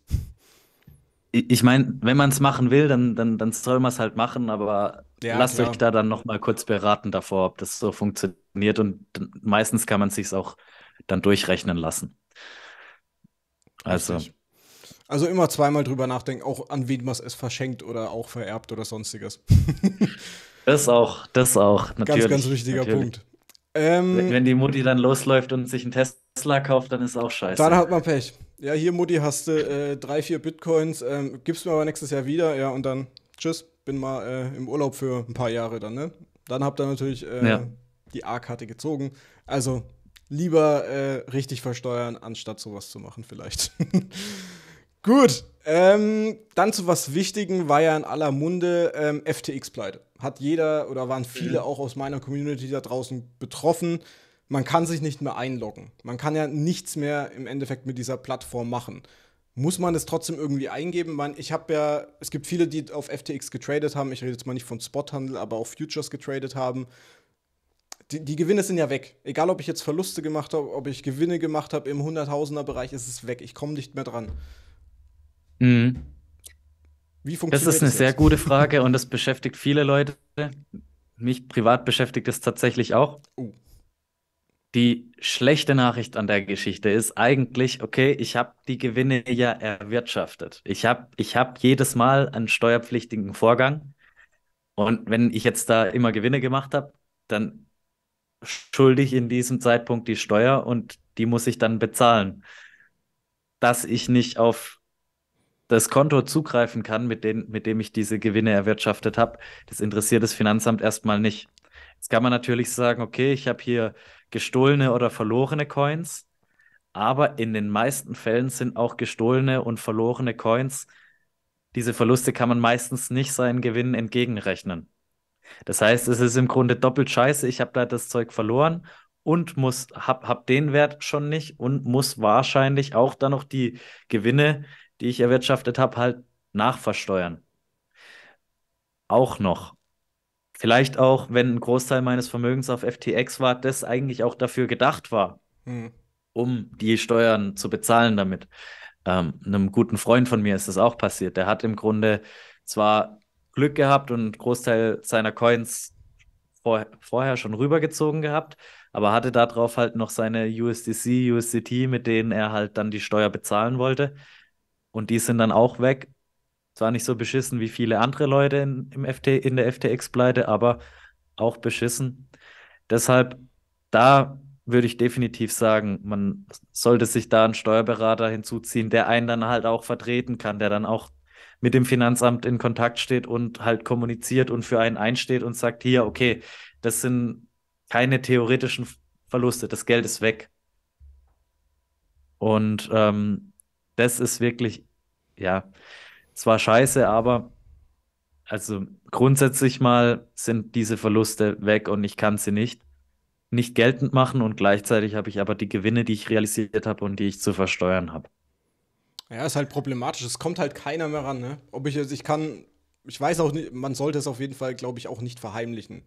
ich meine, wenn man es machen will, dann, dann, dann soll man es halt machen, aber ja, lasst klar. euch da dann nochmal kurz beraten davor, ob das so funktioniert. Und meistens kann man es sich auch dann durchrechnen lassen. Also. Richtig. Also immer zweimal drüber nachdenken, auch an wen man es verschenkt oder auch vererbt oder sonstiges. das auch, das auch. Natürlich, ganz, ganz wichtiger natürlich. Punkt. Ähm, wenn, wenn die Mutti dann losläuft und sich einen Tesla kauft, dann ist auch scheiße. Dann hat man Pech ja, hier Mutti hast du äh, drei, vier Bitcoins, ähm, gibst mir aber nächstes Jahr wieder, ja, und dann tschüss, bin mal äh, im Urlaub für ein paar Jahre dann, ne? Dann habt ihr natürlich äh, ja. die A-Karte gezogen. Also lieber äh, richtig versteuern, anstatt sowas zu machen, vielleicht. Gut, ähm, dann zu was Wichtigen war ja in aller Munde ähm, FTX-Pleite. Hat jeder oder waren viele mhm. auch aus meiner Community da draußen betroffen man kann sich nicht mehr einloggen. Man kann ja nichts mehr im Endeffekt mit dieser Plattform machen. Muss man es trotzdem irgendwie eingeben? Man, ich habe ja, es gibt viele, die auf FTX getradet haben. Ich rede jetzt mal nicht von Spothandel, aber auf Futures getradet haben. Die, die, Gewinne sind ja weg. Egal, ob ich jetzt Verluste gemacht habe, ob ich Gewinne gemacht habe im Hunderttausender Bereich, ist es weg. Ich komme nicht mehr dran. Mhm. Wie funktioniert das? Ist eine das sehr gute Frage und das beschäftigt viele Leute. Mich privat beschäftigt es tatsächlich auch. Oh. Die schlechte Nachricht an der Geschichte ist eigentlich, okay, ich habe die Gewinne ja erwirtschaftet. Ich habe ich hab jedes Mal einen steuerpflichtigen Vorgang. Und wenn ich jetzt da immer Gewinne gemacht habe, dann schulde ich in diesem Zeitpunkt die Steuer und die muss ich dann bezahlen. Dass ich nicht auf das Konto zugreifen kann, mit, den, mit dem ich diese Gewinne erwirtschaftet habe, das interessiert das Finanzamt erstmal nicht. Jetzt kann man natürlich sagen, okay, ich habe hier gestohlene oder verlorene Coins, aber in den meisten Fällen sind auch gestohlene und verlorene Coins, diese Verluste kann man meistens nicht seinen Gewinnen entgegenrechnen. Das heißt, es ist im Grunde doppelt scheiße, ich habe da das Zeug verloren und muss, hab, hab den Wert schon nicht und muss wahrscheinlich auch dann noch die Gewinne, die ich erwirtschaftet habe, halt nachversteuern. Auch noch vielleicht auch, wenn ein Großteil meines Vermögens auf FTX war, das eigentlich auch dafür gedacht war, mhm. um die Steuern zu bezahlen damit. Ähm, einem guten Freund von mir ist das auch passiert. Der hat im Grunde zwar Glück gehabt und einen Großteil seiner Coins vor, vorher schon rübergezogen gehabt, aber hatte darauf halt noch seine USDC, USDT, mit denen er halt dann die Steuer bezahlen wollte. Und die sind dann auch weg. Zwar nicht so beschissen wie viele andere Leute in, im FT, in der FTX-Pleite, aber auch beschissen. Deshalb, da würde ich definitiv sagen, man sollte sich da einen Steuerberater hinzuziehen, der einen dann halt auch vertreten kann, der dann auch mit dem Finanzamt in Kontakt steht und halt kommuniziert und für einen einsteht und sagt, hier, okay, das sind keine theoretischen Verluste, das Geld ist weg. Und ähm, das ist wirklich, ja, zwar scheiße, aber also grundsätzlich mal sind diese Verluste weg und ich kann sie nicht nicht geltend machen und gleichzeitig habe ich aber die Gewinne, die ich realisiert habe und die ich zu versteuern habe. Ja, ist halt problematisch. Es kommt halt keiner mehr ran. Ne? Ob ich jetzt, ich kann ich weiß auch nicht, man sollte es auf jeden Fall, glaube ich, auch nicht verheimlichen.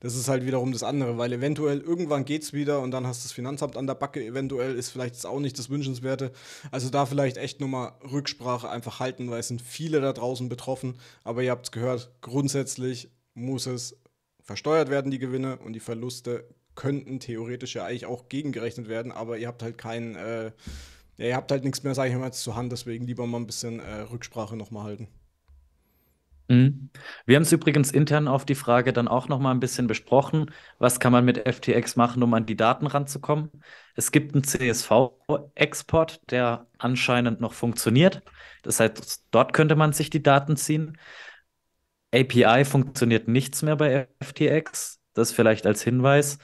Das ist halt wiederum das andere, weil eventuell irgendwann geht es wieder und dann hast du das Finanzamt an der Backe, eventuell ist vielleicht auch nicht das Wünschenswerte. Also da vielleicht echt nochmal Rücksprache einfach halten, weil es sind viele da draußen betroffen. Aber ihr habt es gehört, grundsätzlich muss es versteuert werden, die Gewinne und die Verluste könnten theoretisch ja eigentlich auch gegengerechnet werden, aber ihr habt halt keinen, äh, ihr habt halt nichts mehr, sage ich mal, zur Hand, deswegen lieber mal ein bisschen äh, Rücksprache nochmal halten. Mhm. Wir haben es übrigens intern auf die Frage dann auch noch mal ein bisschen besprochen. Was kann man mit FTX machen, um an die Daten ranzukommen? Es gibt einen CSV-Export, der anscheinend noch funktioniert. Das heißt, dort könnte man sich die Daten ziehen. API funktioniert nichts mehr bei FTX. Das vielleicht als Hinweis.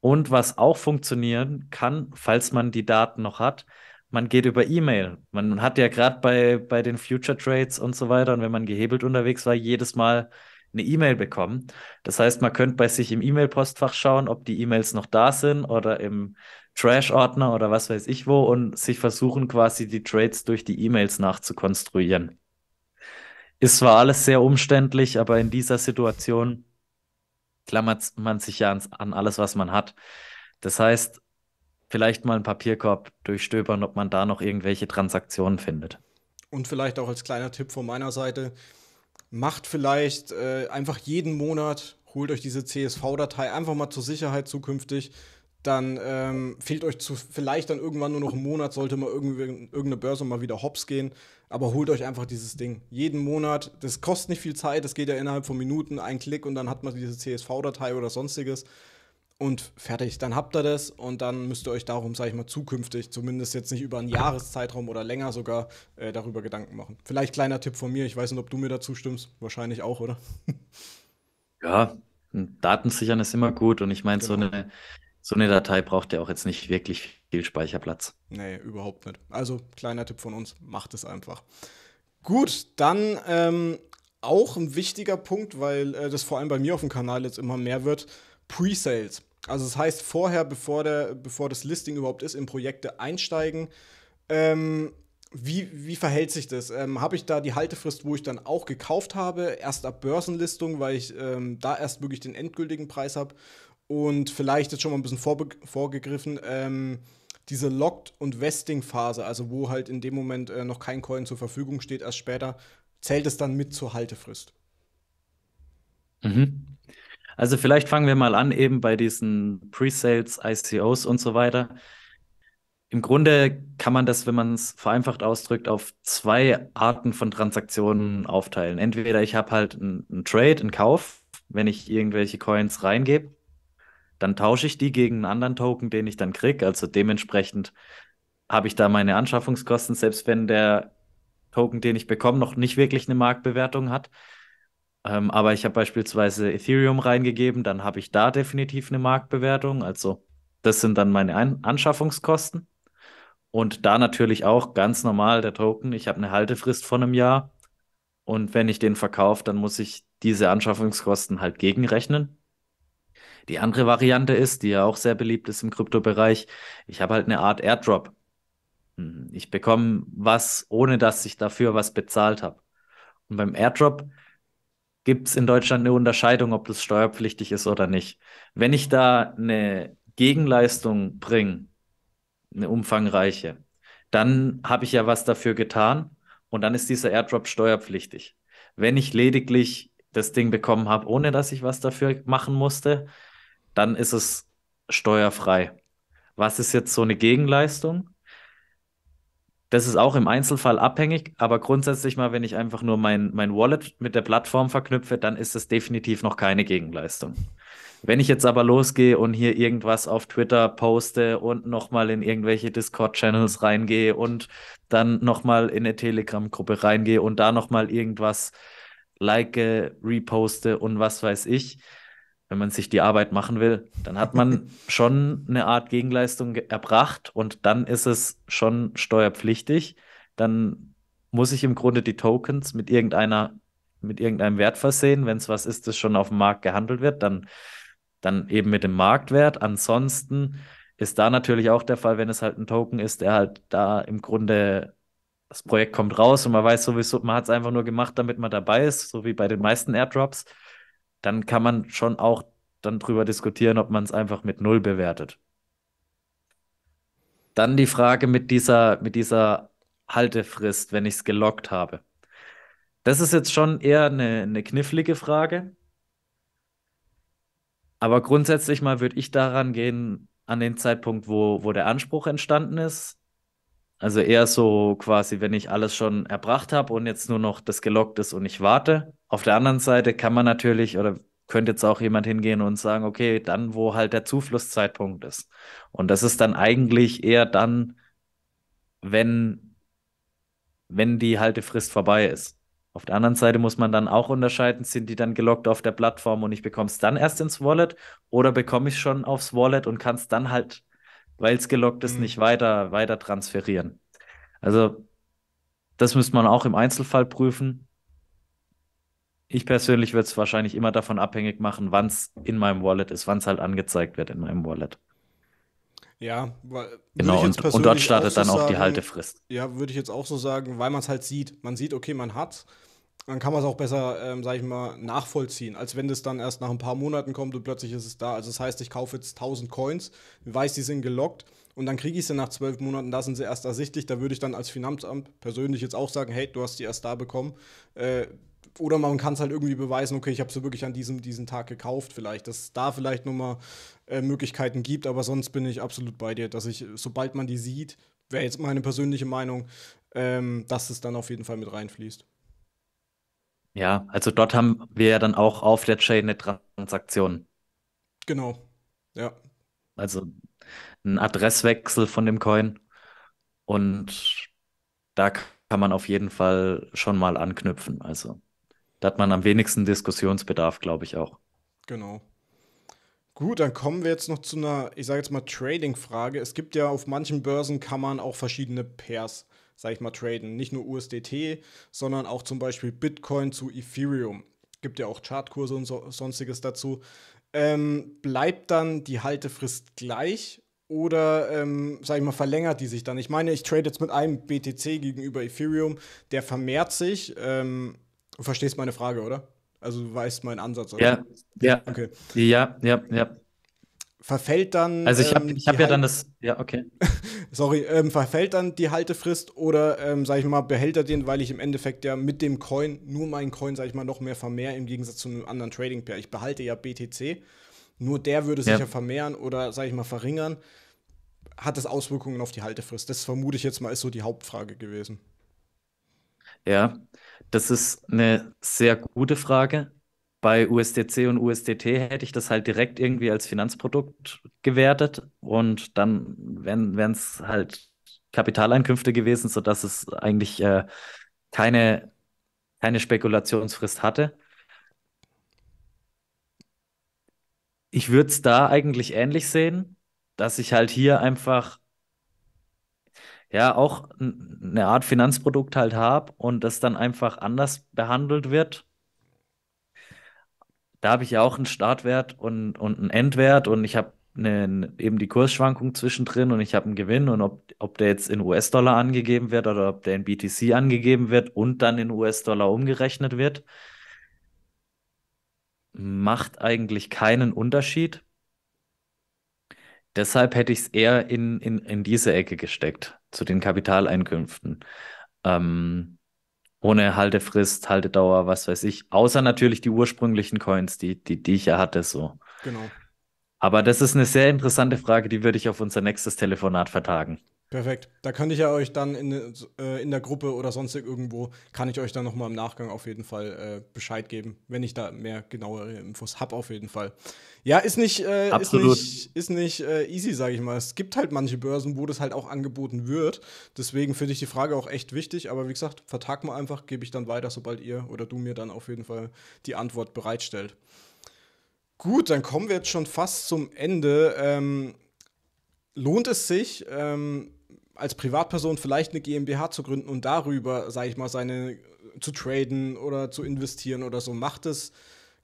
Und was auch funktionieren kann, falls man die Daten noch hat, man geht über E-Mail. Man hat ja gerade bei, bei den Future Trades und so weiter und wenn man gehebelt unterwegs war, jedes Mal eine E-Mail bekommen. Das heißt, man könnte bei sich im E-Mail-Postfach schauen, ob die E-Mails noch da sind oder im Trash-Ordner oder was weiß ich wo und sich versuchen quasi die Trades durch die E-Mails nachzukonstruieren. Ist zwar alles sehr umständlich, aber in dieser Situation klammert man sich ja an alles, was man hat. Das heißt, vielleicht mal einen Papierkorb durchstöbern, ob man da noch irgendwelche Transaktionen findet. Und vielleicht auch als kleiner Tipp von meiner Seite, macht vielleicht äh, einfach jeden Monat, holt euch diese CSV-Datei einfach mal zur Sicherheit zukünftig. Dann ähm, fehlt euch zu, vielleicht dann irgendwann nur noch einen Monat, sollte mal irgendeine Börse mal wieder hops gehen. Aber holt euch einfach dieses Ding. Jeden Monat, das kostet nicht viel Zeit, das geht ja innerhalb von Minuten, ein Klick und dann hat man diese CSV-Datei oder sonstiges und fertig. Dann habt ihr das und dann müsst ihr euch darum, sage ich mal, zukünftig, zumindest jetzt nicht über einen Jahreszeitraum oder länger sogar, äh, darüber Gedanken machen. Vielleicht kleiner Tipp von mir, ich weiß nicht, ob du mir dazu stimmst, wahrscheinlich auch, oder? Ja, datensichern ist immer gut und ich meine, genau. so, eine, so eine Datei braucht ja auch jetzt nicht wirklich viel Speicherplatz. Nee, überhaupt nicht. Also kleiner Tipp von uns, macht es einfach. Gut, dann ähm, auch ein wichtiger Punkt, weil äh, das vor allem bei mir auf dem Kanal jetzt immer mehr wird, Pre-Sales. Also das heißt, vorher, bevor, der, bevor das Listing überhaupt ist, in Projekte einsteigen. Ähm, wie, wie verhält sich das? Ähm, habe ich da die Haltefrist, wo ich dann auch gekauft habe, erst ab Börsenlistung, weil ich ähm, da erst wirklich den endgültigen Preis habe? Und vielleicht jetzt schon mal ein bisschen vorgegriffen, ähm, diese Locked- und Vesting-Phase, also wo halt in dem Moment äh, noch kein Coin zur Verfügung steht, erst später, zählt es dann mit zur Haltefrist? Mhm. Also vielleicht fangen wir mal an eben bei diesen Pre-Sales, ICOs und so weiter. Im Grunde kann man das, wenn man es vereinfacht ausdrückt, auf zwei Arten von Transaktionen aufteilen. Entweder ich habe halt einen Trade, einen Kauf, wenn ich irgendwelche Coins reingebe, dann tausche ich die gegen einen anderen Token, den ich dann kriege. Also dementsprechend habe ich da meine Anschaffungskosten, selbst wenn der Token, den ich bekomme, noch nicht wirklich eine Marktbewertung hat, ähm, aber ich habe beispielsweise Ethereum reingegeben, dann habe ich da definitiv eine Marktbewertung. Also das sind dann meine Ein Anschaffungskosten. Und da natürlich auch ganz normal der Token. Ich habe eine Haltefrist von einem Jahr. Und wenn ich den verkaufe, dann muss ich diese Anschaffungskosten halt gegenrechnen. Die andere Variante ist, die ja auch sehr beliebt ist im Kryptobereich, ich habe halt eine Art Airdrop. Hm, ich bekomme was, ohne dass ich dafür was bezahlt habe. Und beim Airdrop gibt es in Deutschland eine Unterscheidung, ob das steuerpflichtig ist oder nicht. Wenn ich da eine Gegenleistung bringe, eine umfangreiche, dann habe ich ja was dafür getan und dann ist dieser Airdrop steuerpflichtig. Wenn ich lediglich das Ding bekommen habe, ohne dass ich was dafür machen musste, dann ist es steuerfrei. Was ist jetzt so eine Gegenleistung? Das ist auch im Einzelfall abhängig, aber grundsätzlich mal, wenn ich einfach nur mein, mein Wallet mit der Plattform verknüpfe, dann ist das definitiv noch keine Gegenleistung. Wenn ich jetzt aber losgehe und hier irgendwas auf Twitter poste und nochmal in irgendwelche Discord-Channels reingehe und dann nochmal in eine Telegram-Gruppe reingehe und da nochmal irgendwas like, äh, reposte und was weiß ich, wenn man sich die Arbeit machen will, dann hat man schon eine Art Gegenleistung erbracht und dann ist es schon steuerpflichtig. Dann muss ich im Grunde die Tokens mit irgendeiner, mit irgendeinem Wert versehen. Wenn es was ist, das schon auf dem Markt gehandelt wird, dann, dann eben mit dem Marktwert. Ansonsten ist da natürlich auch der Fall, wenn es halt ein Token ist, der halt da im Grunde das Projekt kommt raus und man weiß sowieso, man hat es einfach nur gemacht, damit man dabei ist, so wie bei den meisten Airdrops dann kann man schon auch dann drüber diskutieren, ob man es einfach mit null bewertet. Dann die Frage mit dieser, mit dieser Haltefrist, wenn ich es gelockt habe. Das ist jetzt schon eher eine, eine knifflige Frage. Aber grundsätzlich mal würde ich daran gehen, an den Zeitpunkt, wo, wo der Anspruch entstanden ist, also eher so quasi, wenn ich alles schon erbracht habe und jetzt nur noch das gelockt ist und ich warte. Auf der anderen Seite kann man natürlich oder könnte jetzt auch jemand hingehen und sagen, okay, dann wo halt der Zuflusszeitpunkt ist. Und das ist dann eigentlich eher dann, wenn, wenn die Haltefrist vorbei ist. Auf der anderen Seite muss man dann auch unterscheiden, sind die dann gelockt auf der Plattform und ich bekomme es dann erst ins Wallet oder bekomme ich schon aufs Wallet und kann es dann halt weil es gelockt ist, mhm. nicht weiter, weiter transferieren. Also, das müsste man auch im Einzelfall prüfen. Ich persönlich würde es wahrscheinlich immer davon abhängig machen, wann es in meinem Wallet ist, wann es halt angezeigt wird in meinem Wallet. Ja, weil, genau. Und, und, dort startet auch so dann auch die Haltefrist. Ja, würde ich jetzt auch so sagen, weil man es halt sieht. Man sieht, okay, man hat dann kann man es auch besser, ähm, sag ich mal, nachvollziehen, als wenn das dann erst nach ein paar Monaten kommt und plötzlich ist es da. Also das heißt, ich kaufe jetzt 1000 Coins, weiß, die sind gelockt und dann kriege ich sie nach zwölf Monaten, da sind sie erst ersichtlich. Da würde ich dann als Finanzamt persönlich jetzt auch sagen, hey, du hast die erst da bekommen. Äh, oder man kann es halt irgendwie beweisen, okay, ich habe sie wirklich an diesem, diesem Tag gekauft, vielleicht, dass es da vielleicht nochmal äh, Möglichkeiten gibt, aber sonst bin ich absolut bei dir, dass ich, sobald man die sieht, wäre jetzt meine persönliche Meinung, ähm, dass es dann auf jeden Fall mit reinfließt. Ja, also dort haben wir ja dann auch auf der Chain eine Transaktion. Genau. Ja. Also ein Adresswechsel von dem Coin. Und da kann man auf jeden Fall schon mal anknüpfen. Also da hat man am wenigsten Diskussionsbedarf, glaube ich auch. Genau. Gut, dann kommen wir jetzt noch zu einer, ich sage jetzt mal, Trading-Frage. Es gibt ja auf manchen Börsen kann man auch verschiedene Pairs sage ich mal, traden. Nicht nur USDT, sondern auch zum Beispiel Bitcoin zu Ethereum. Gibt ja auch Chartkurse und so, sonstiges dazu. Ähm, bleibt dann die Haltefrist gleich oder, ähm, sage ich mal, verlängert die sich dann? Ich meine, ich trade jetzt mit einem BTC gegenüber Ethereum, der vermehrt sich. Ähm, du verstehst meine Frage, oder? Also du weißt meinen Ansatz, oder? Ja, ja. Okay. Ja, ja, ja verfällt dann. Also ich habe ähm, hab ja dann das. Ja, okay. Sorry, ähm, verfällt dann die Haltefrist oder, ähm, sage ich mal, behält er den, weil ich im Endeffekt ja mit dem Coin nur meinen Coin, sage ich mal, noch mehr vermehre im Gegensatz zu einem anderen Trading Pair. Ich behalte ja BTC, nur der würde sich ja, ja vermehren oder, sage ich mal, verringern. Hat das Auswirkungen auf die Haltefrist? Das vermute ich jetzt mal, ist so die Hauptfrage gewesen. Ja, das ist eine sehr gute Frage bei USDC und USDT hätte ich das halt direkt irgendwie als Finanzprodukt gewertet und dann wären es halt Kapitaleinkünfte gewesen, sodass es eigentlich äh, keine, keine Spekulationsfrist hatte. Ich würde es da eigentlich ähnlich sehen, dass ich halt hier einfach ja auch eine Art Finanzprodukt halt habe und das dann einfach anders behandelt wird da habe ich ja auch einen Startwert und, und einen Endwert und ich habe eine, eben die Kursschwankung zwischendrin und ich habe einen Gewinn und ob, ob der jetzt in US-Dollar angegeben wird oder ob der in BTC angegeben wird und dann in US-Dollar umgerechnet wird, macht eigentlich keinen Unterschied. Deshalb hätte ich es eher in, in, in diese Ecke gesteckt, zu den Kapitaleinkünften. Ähm, ohne Haltefrist, Haltedauer, was weiß ich. Außer natürlich die ursprünglichen Coins, die, die, die ich ja hatte, so. Genau. Aber das ist eine sehr interessante Frage, die würde ich auf unser nächstes Telefonat vertagen. Perfekt. Da könnte ich ja euch dann in, äh, in der Gruppe oder sonst irgendwo, kann ich euch dann nochmal im Nachgang auf jeden Fall äh, Bescheid geben, wenn ich da mehr genauere Infos habe, auf jeden Fall. Ja, ist nicht, äh, ist nicht, ist nicht äh, easy, sage ich mal. Es gibt halt manche Börsen, wo das halt auch angeboten wird. Deswegen finde ich die Frage auch echt wichtig. Aber wie gesagt, vertag mal einfach, gebe ich dann weiter, sobald ihr oder du mir dann auf jeden Fall die Antwort bereitstellt. Gut, dann kommen wir jetzt schon fast zum Ende. Ähm, lohnt es sich, ähm, als Privatperson vielleicht eine GmbH zu gründen und darüber, sage ich mal, seine äh, zu traden oder zu investieren oder so, macht es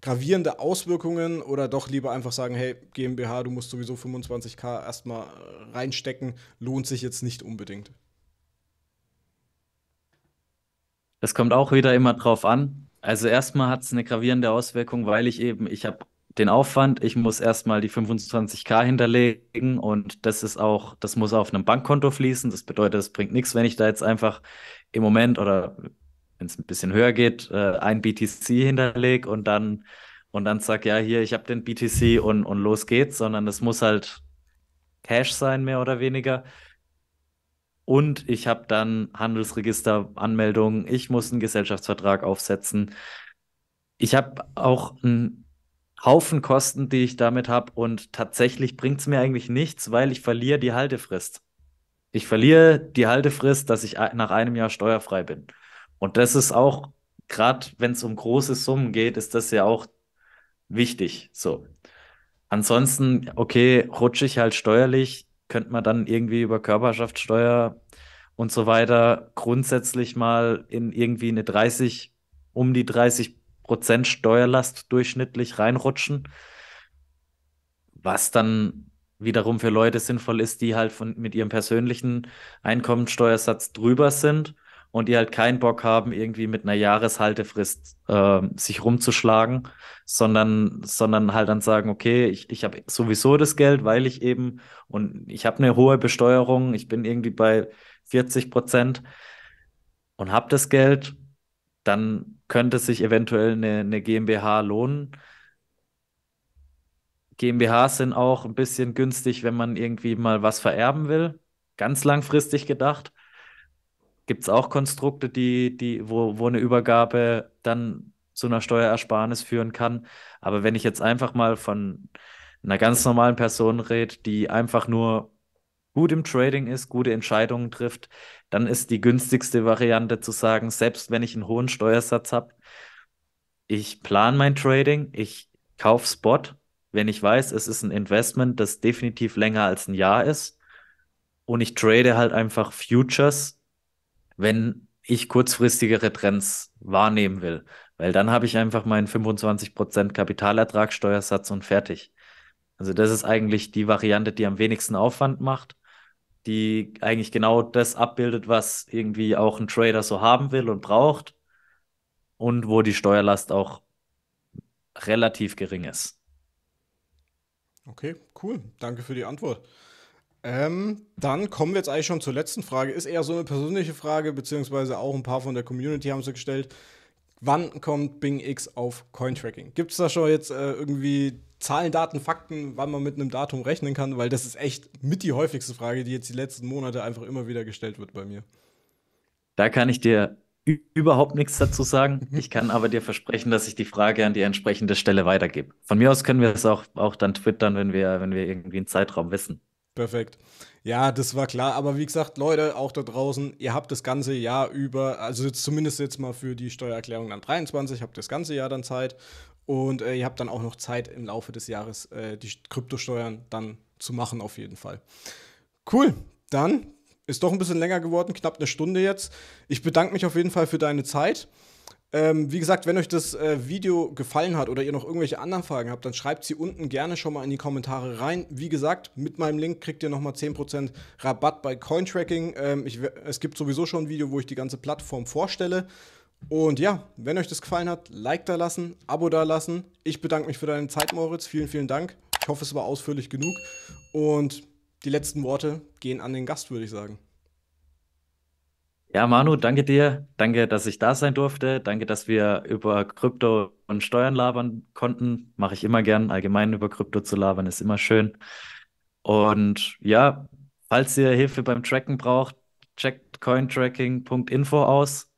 gravierende Auswirkungen oder doch lieber einfach sagen, hey, GmbH, du musst sowieso 25k erstmal reinstecken, lohnt sich jetzt nicht unbedingt? Das kommt auch wieder immer drauf an. Also erstmal hat es eine gravierende Auswirkung, weil ich eben, ich habe den Aufwand, ich muss erstmal die 25k hinterlegen und das ist auch, das muss auf einem Bankkonto fließen. Das bedeutet, es bringt nichts, wenn ich da jetzt einfach im Moment oder wenn es ein bisschen höher geht, äh, ein BTC hinterlege und dann und dann sag, ja, hier, ich habe den BTC und, und los geht's, sondern das muss halt Cash sein, mehr oder weniger. Und ich habe dann Handelsregisteranmeldungen, ich muss einen Gesellschaftsvertrag aufsetzen. Ich habe auch ein Haufen Kosten, die ich damit habe. Und tatsächlich bringt es mir eigentlich nichts, weil ich verliere die Haltefrist. Ich verliere die Haltefrist, dass ich nach einem Jahr steuerfrei bin. Und das ist auch, gerade wenn es um große Summen geht, ist das ja auch wichtig. So. Ansonsten, okay, rutsche ich halt steuerlich, könnte man dann irgendwie über Körperschaftssteuer und so weiter grundsätzlich mal in irgendwie eine 30, um die 30 Prozent. Prozent Steuerlast durchschnittlich reinrutschen, was dann wiederum für Leute sinnvoll ist, die halt von, mit ihrem persönlichen Einkommensteuersatz drüber sind und die halt keinen Bock haben, irgendwie mit einer Jahreshaltefrist äh, sich rumzuschlagen, sondern, sondern halt dann sagen, okay, ich, ich habe sowieso das Geld, weil ich eben und ich habe eine hohe Besteuerung, ich bin irgendwie bei 40 Prozent und habe das Geld, dann könnte sich eventuell eine, eine GmbH lohnen. GmbHs sind auch ein bisschen günstig, wenn man irgendwie mal was vererben will. Ganz langfristig gedacht. Gibt es auch Konstrukte, die, die, wo, wo eine Übergabe dann zu einer Steuerersparnis führen kann. Aber wenn ich jetzt einfach mal von einer ganz normalen Person rede, die einfach nur gut im Trading ist, gute Entscheidungen trifft, dann ist die günstigste Variante zu sagen, selbst wenn ich einen hohen Steuersatz habe, ich plane mein Trading, ich kaufe Spot, wenn ich weiß, es ist ein Investment, das definitiv länger als ein Jahr ist und ich trade halt einfach Futures, wenn ich kurzfristigere Trends wahrnehmen will, weil dann habe ich einfach meinen 25% Kapitalertragssteuersatz und fertig. Also das ist eigentlich die Variante, die am wenigsten Aufwand macht die eigentlich genau das abbildet, was irgendwie auch ein Trader so haben will und braucht und wo die Steuerlast auch relativ gering ist. Okay, cool. Danke für die Antwort. Ähm, dann kommen wir jetzt eigentlich schon zur letzten Frage. Ist eher so eine persönliche Frage, beziehungsweise auch ein paar von der Community haben sie gestellt. Wann kommt Bing X auf Cointracking? Gibt es da schon jetzt äh, irgendwie Zahlen, Daten, Fakten, wann man mit einem Datum rechnen kann, weil das ist echt mit die häufigste Frage, die jetzt die letzten Monate einfach immer wieder gestellt wird bei mir. Da kann ich dir überhaupt nichts dazu sagen. Ich kann aber dir versprechen, dass ich die Frage an die entsprechende Stelle weitergebe. Von mir aus können wir es auch, auch dann twittern, wenn wir, wenn wir irgendwie einen Zeitraum wissen. Perfekt. Ja, das war klar. Aber wie gesagt, Leute, auch da draußen, ihr habt das ganze Jahr über, also jetzt zumindest jetzt mal für die Steuererklärung dann 23, habt das ganze Jahr dann Zeit. Und äh, ihr habt dann auch noch Zeit im Laufe des Jahres, äh, die Kryptosteuern dann zu machen, auf jeden Fall. Cool, dann ist doch ein bisschen länger geworden, knapp eine Stunde jetzt. Ich bedanke mich auf jeden Fall für deine Zeit. Ähm, wie gesagt, wenn euch das äh, Video gefallen hat oder ihr noch irgendwelche anderen Fragen habt, dann schreibt sie unten gerne schon mal in die Kommentare rein. Wie gesagt, mit meinem Link kriegt ihr nochmal 10% Rabatt bei Cointracking. Ähm, es gibt sowieso schon ein Video, wo ich die ganze Plattform vorstelle. Und ja, wenn euch das gefallen hat, Like da lassen, Abo da lassen. Ich bedanke mich für deine Zeit, Moritz. Vielen, vielen Dank. Ich hoffe, es war ausführlich genug. Und die letzten Worte gehen an den Gast, würde ich sagen. Ja, Manu, danke dir. Danke, dass ich da sein durfte. Danke, dass wir über Krypto und Steuern labern konnten. Mache ich immer gern. Allgemein über Krypto zu labern ist immer schön. Und ja, falls ihr Hilfe beim Tracken braucht, checkt cointracking.info aus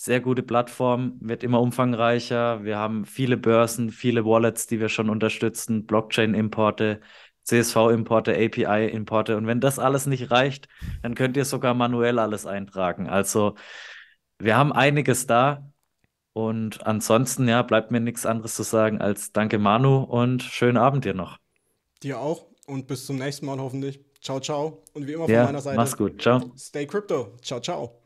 sehr gute Plattform, wird immer umfangreicher. Wir haben viele Börsen, viele Wallets, die wir schon unterstützen, Blockchain-Importe, CSV-Importe, API-Importe. Und wenn das alles nicht reicht, dann könnt ihr sogar manuell alles eintragen. Also wir haben einiges da. Und ansonsten, ja, bleibt mir nichts anderes zu sagen als danke Manu und schönen Abend dir noch. Dir auch und bis zum nächsten Mal hoffentlich. Ciao, ciao. Und wie immer von ja, meiner Seite. Mach's gut. Ciao. Stay Crypto. Ciao, ciao.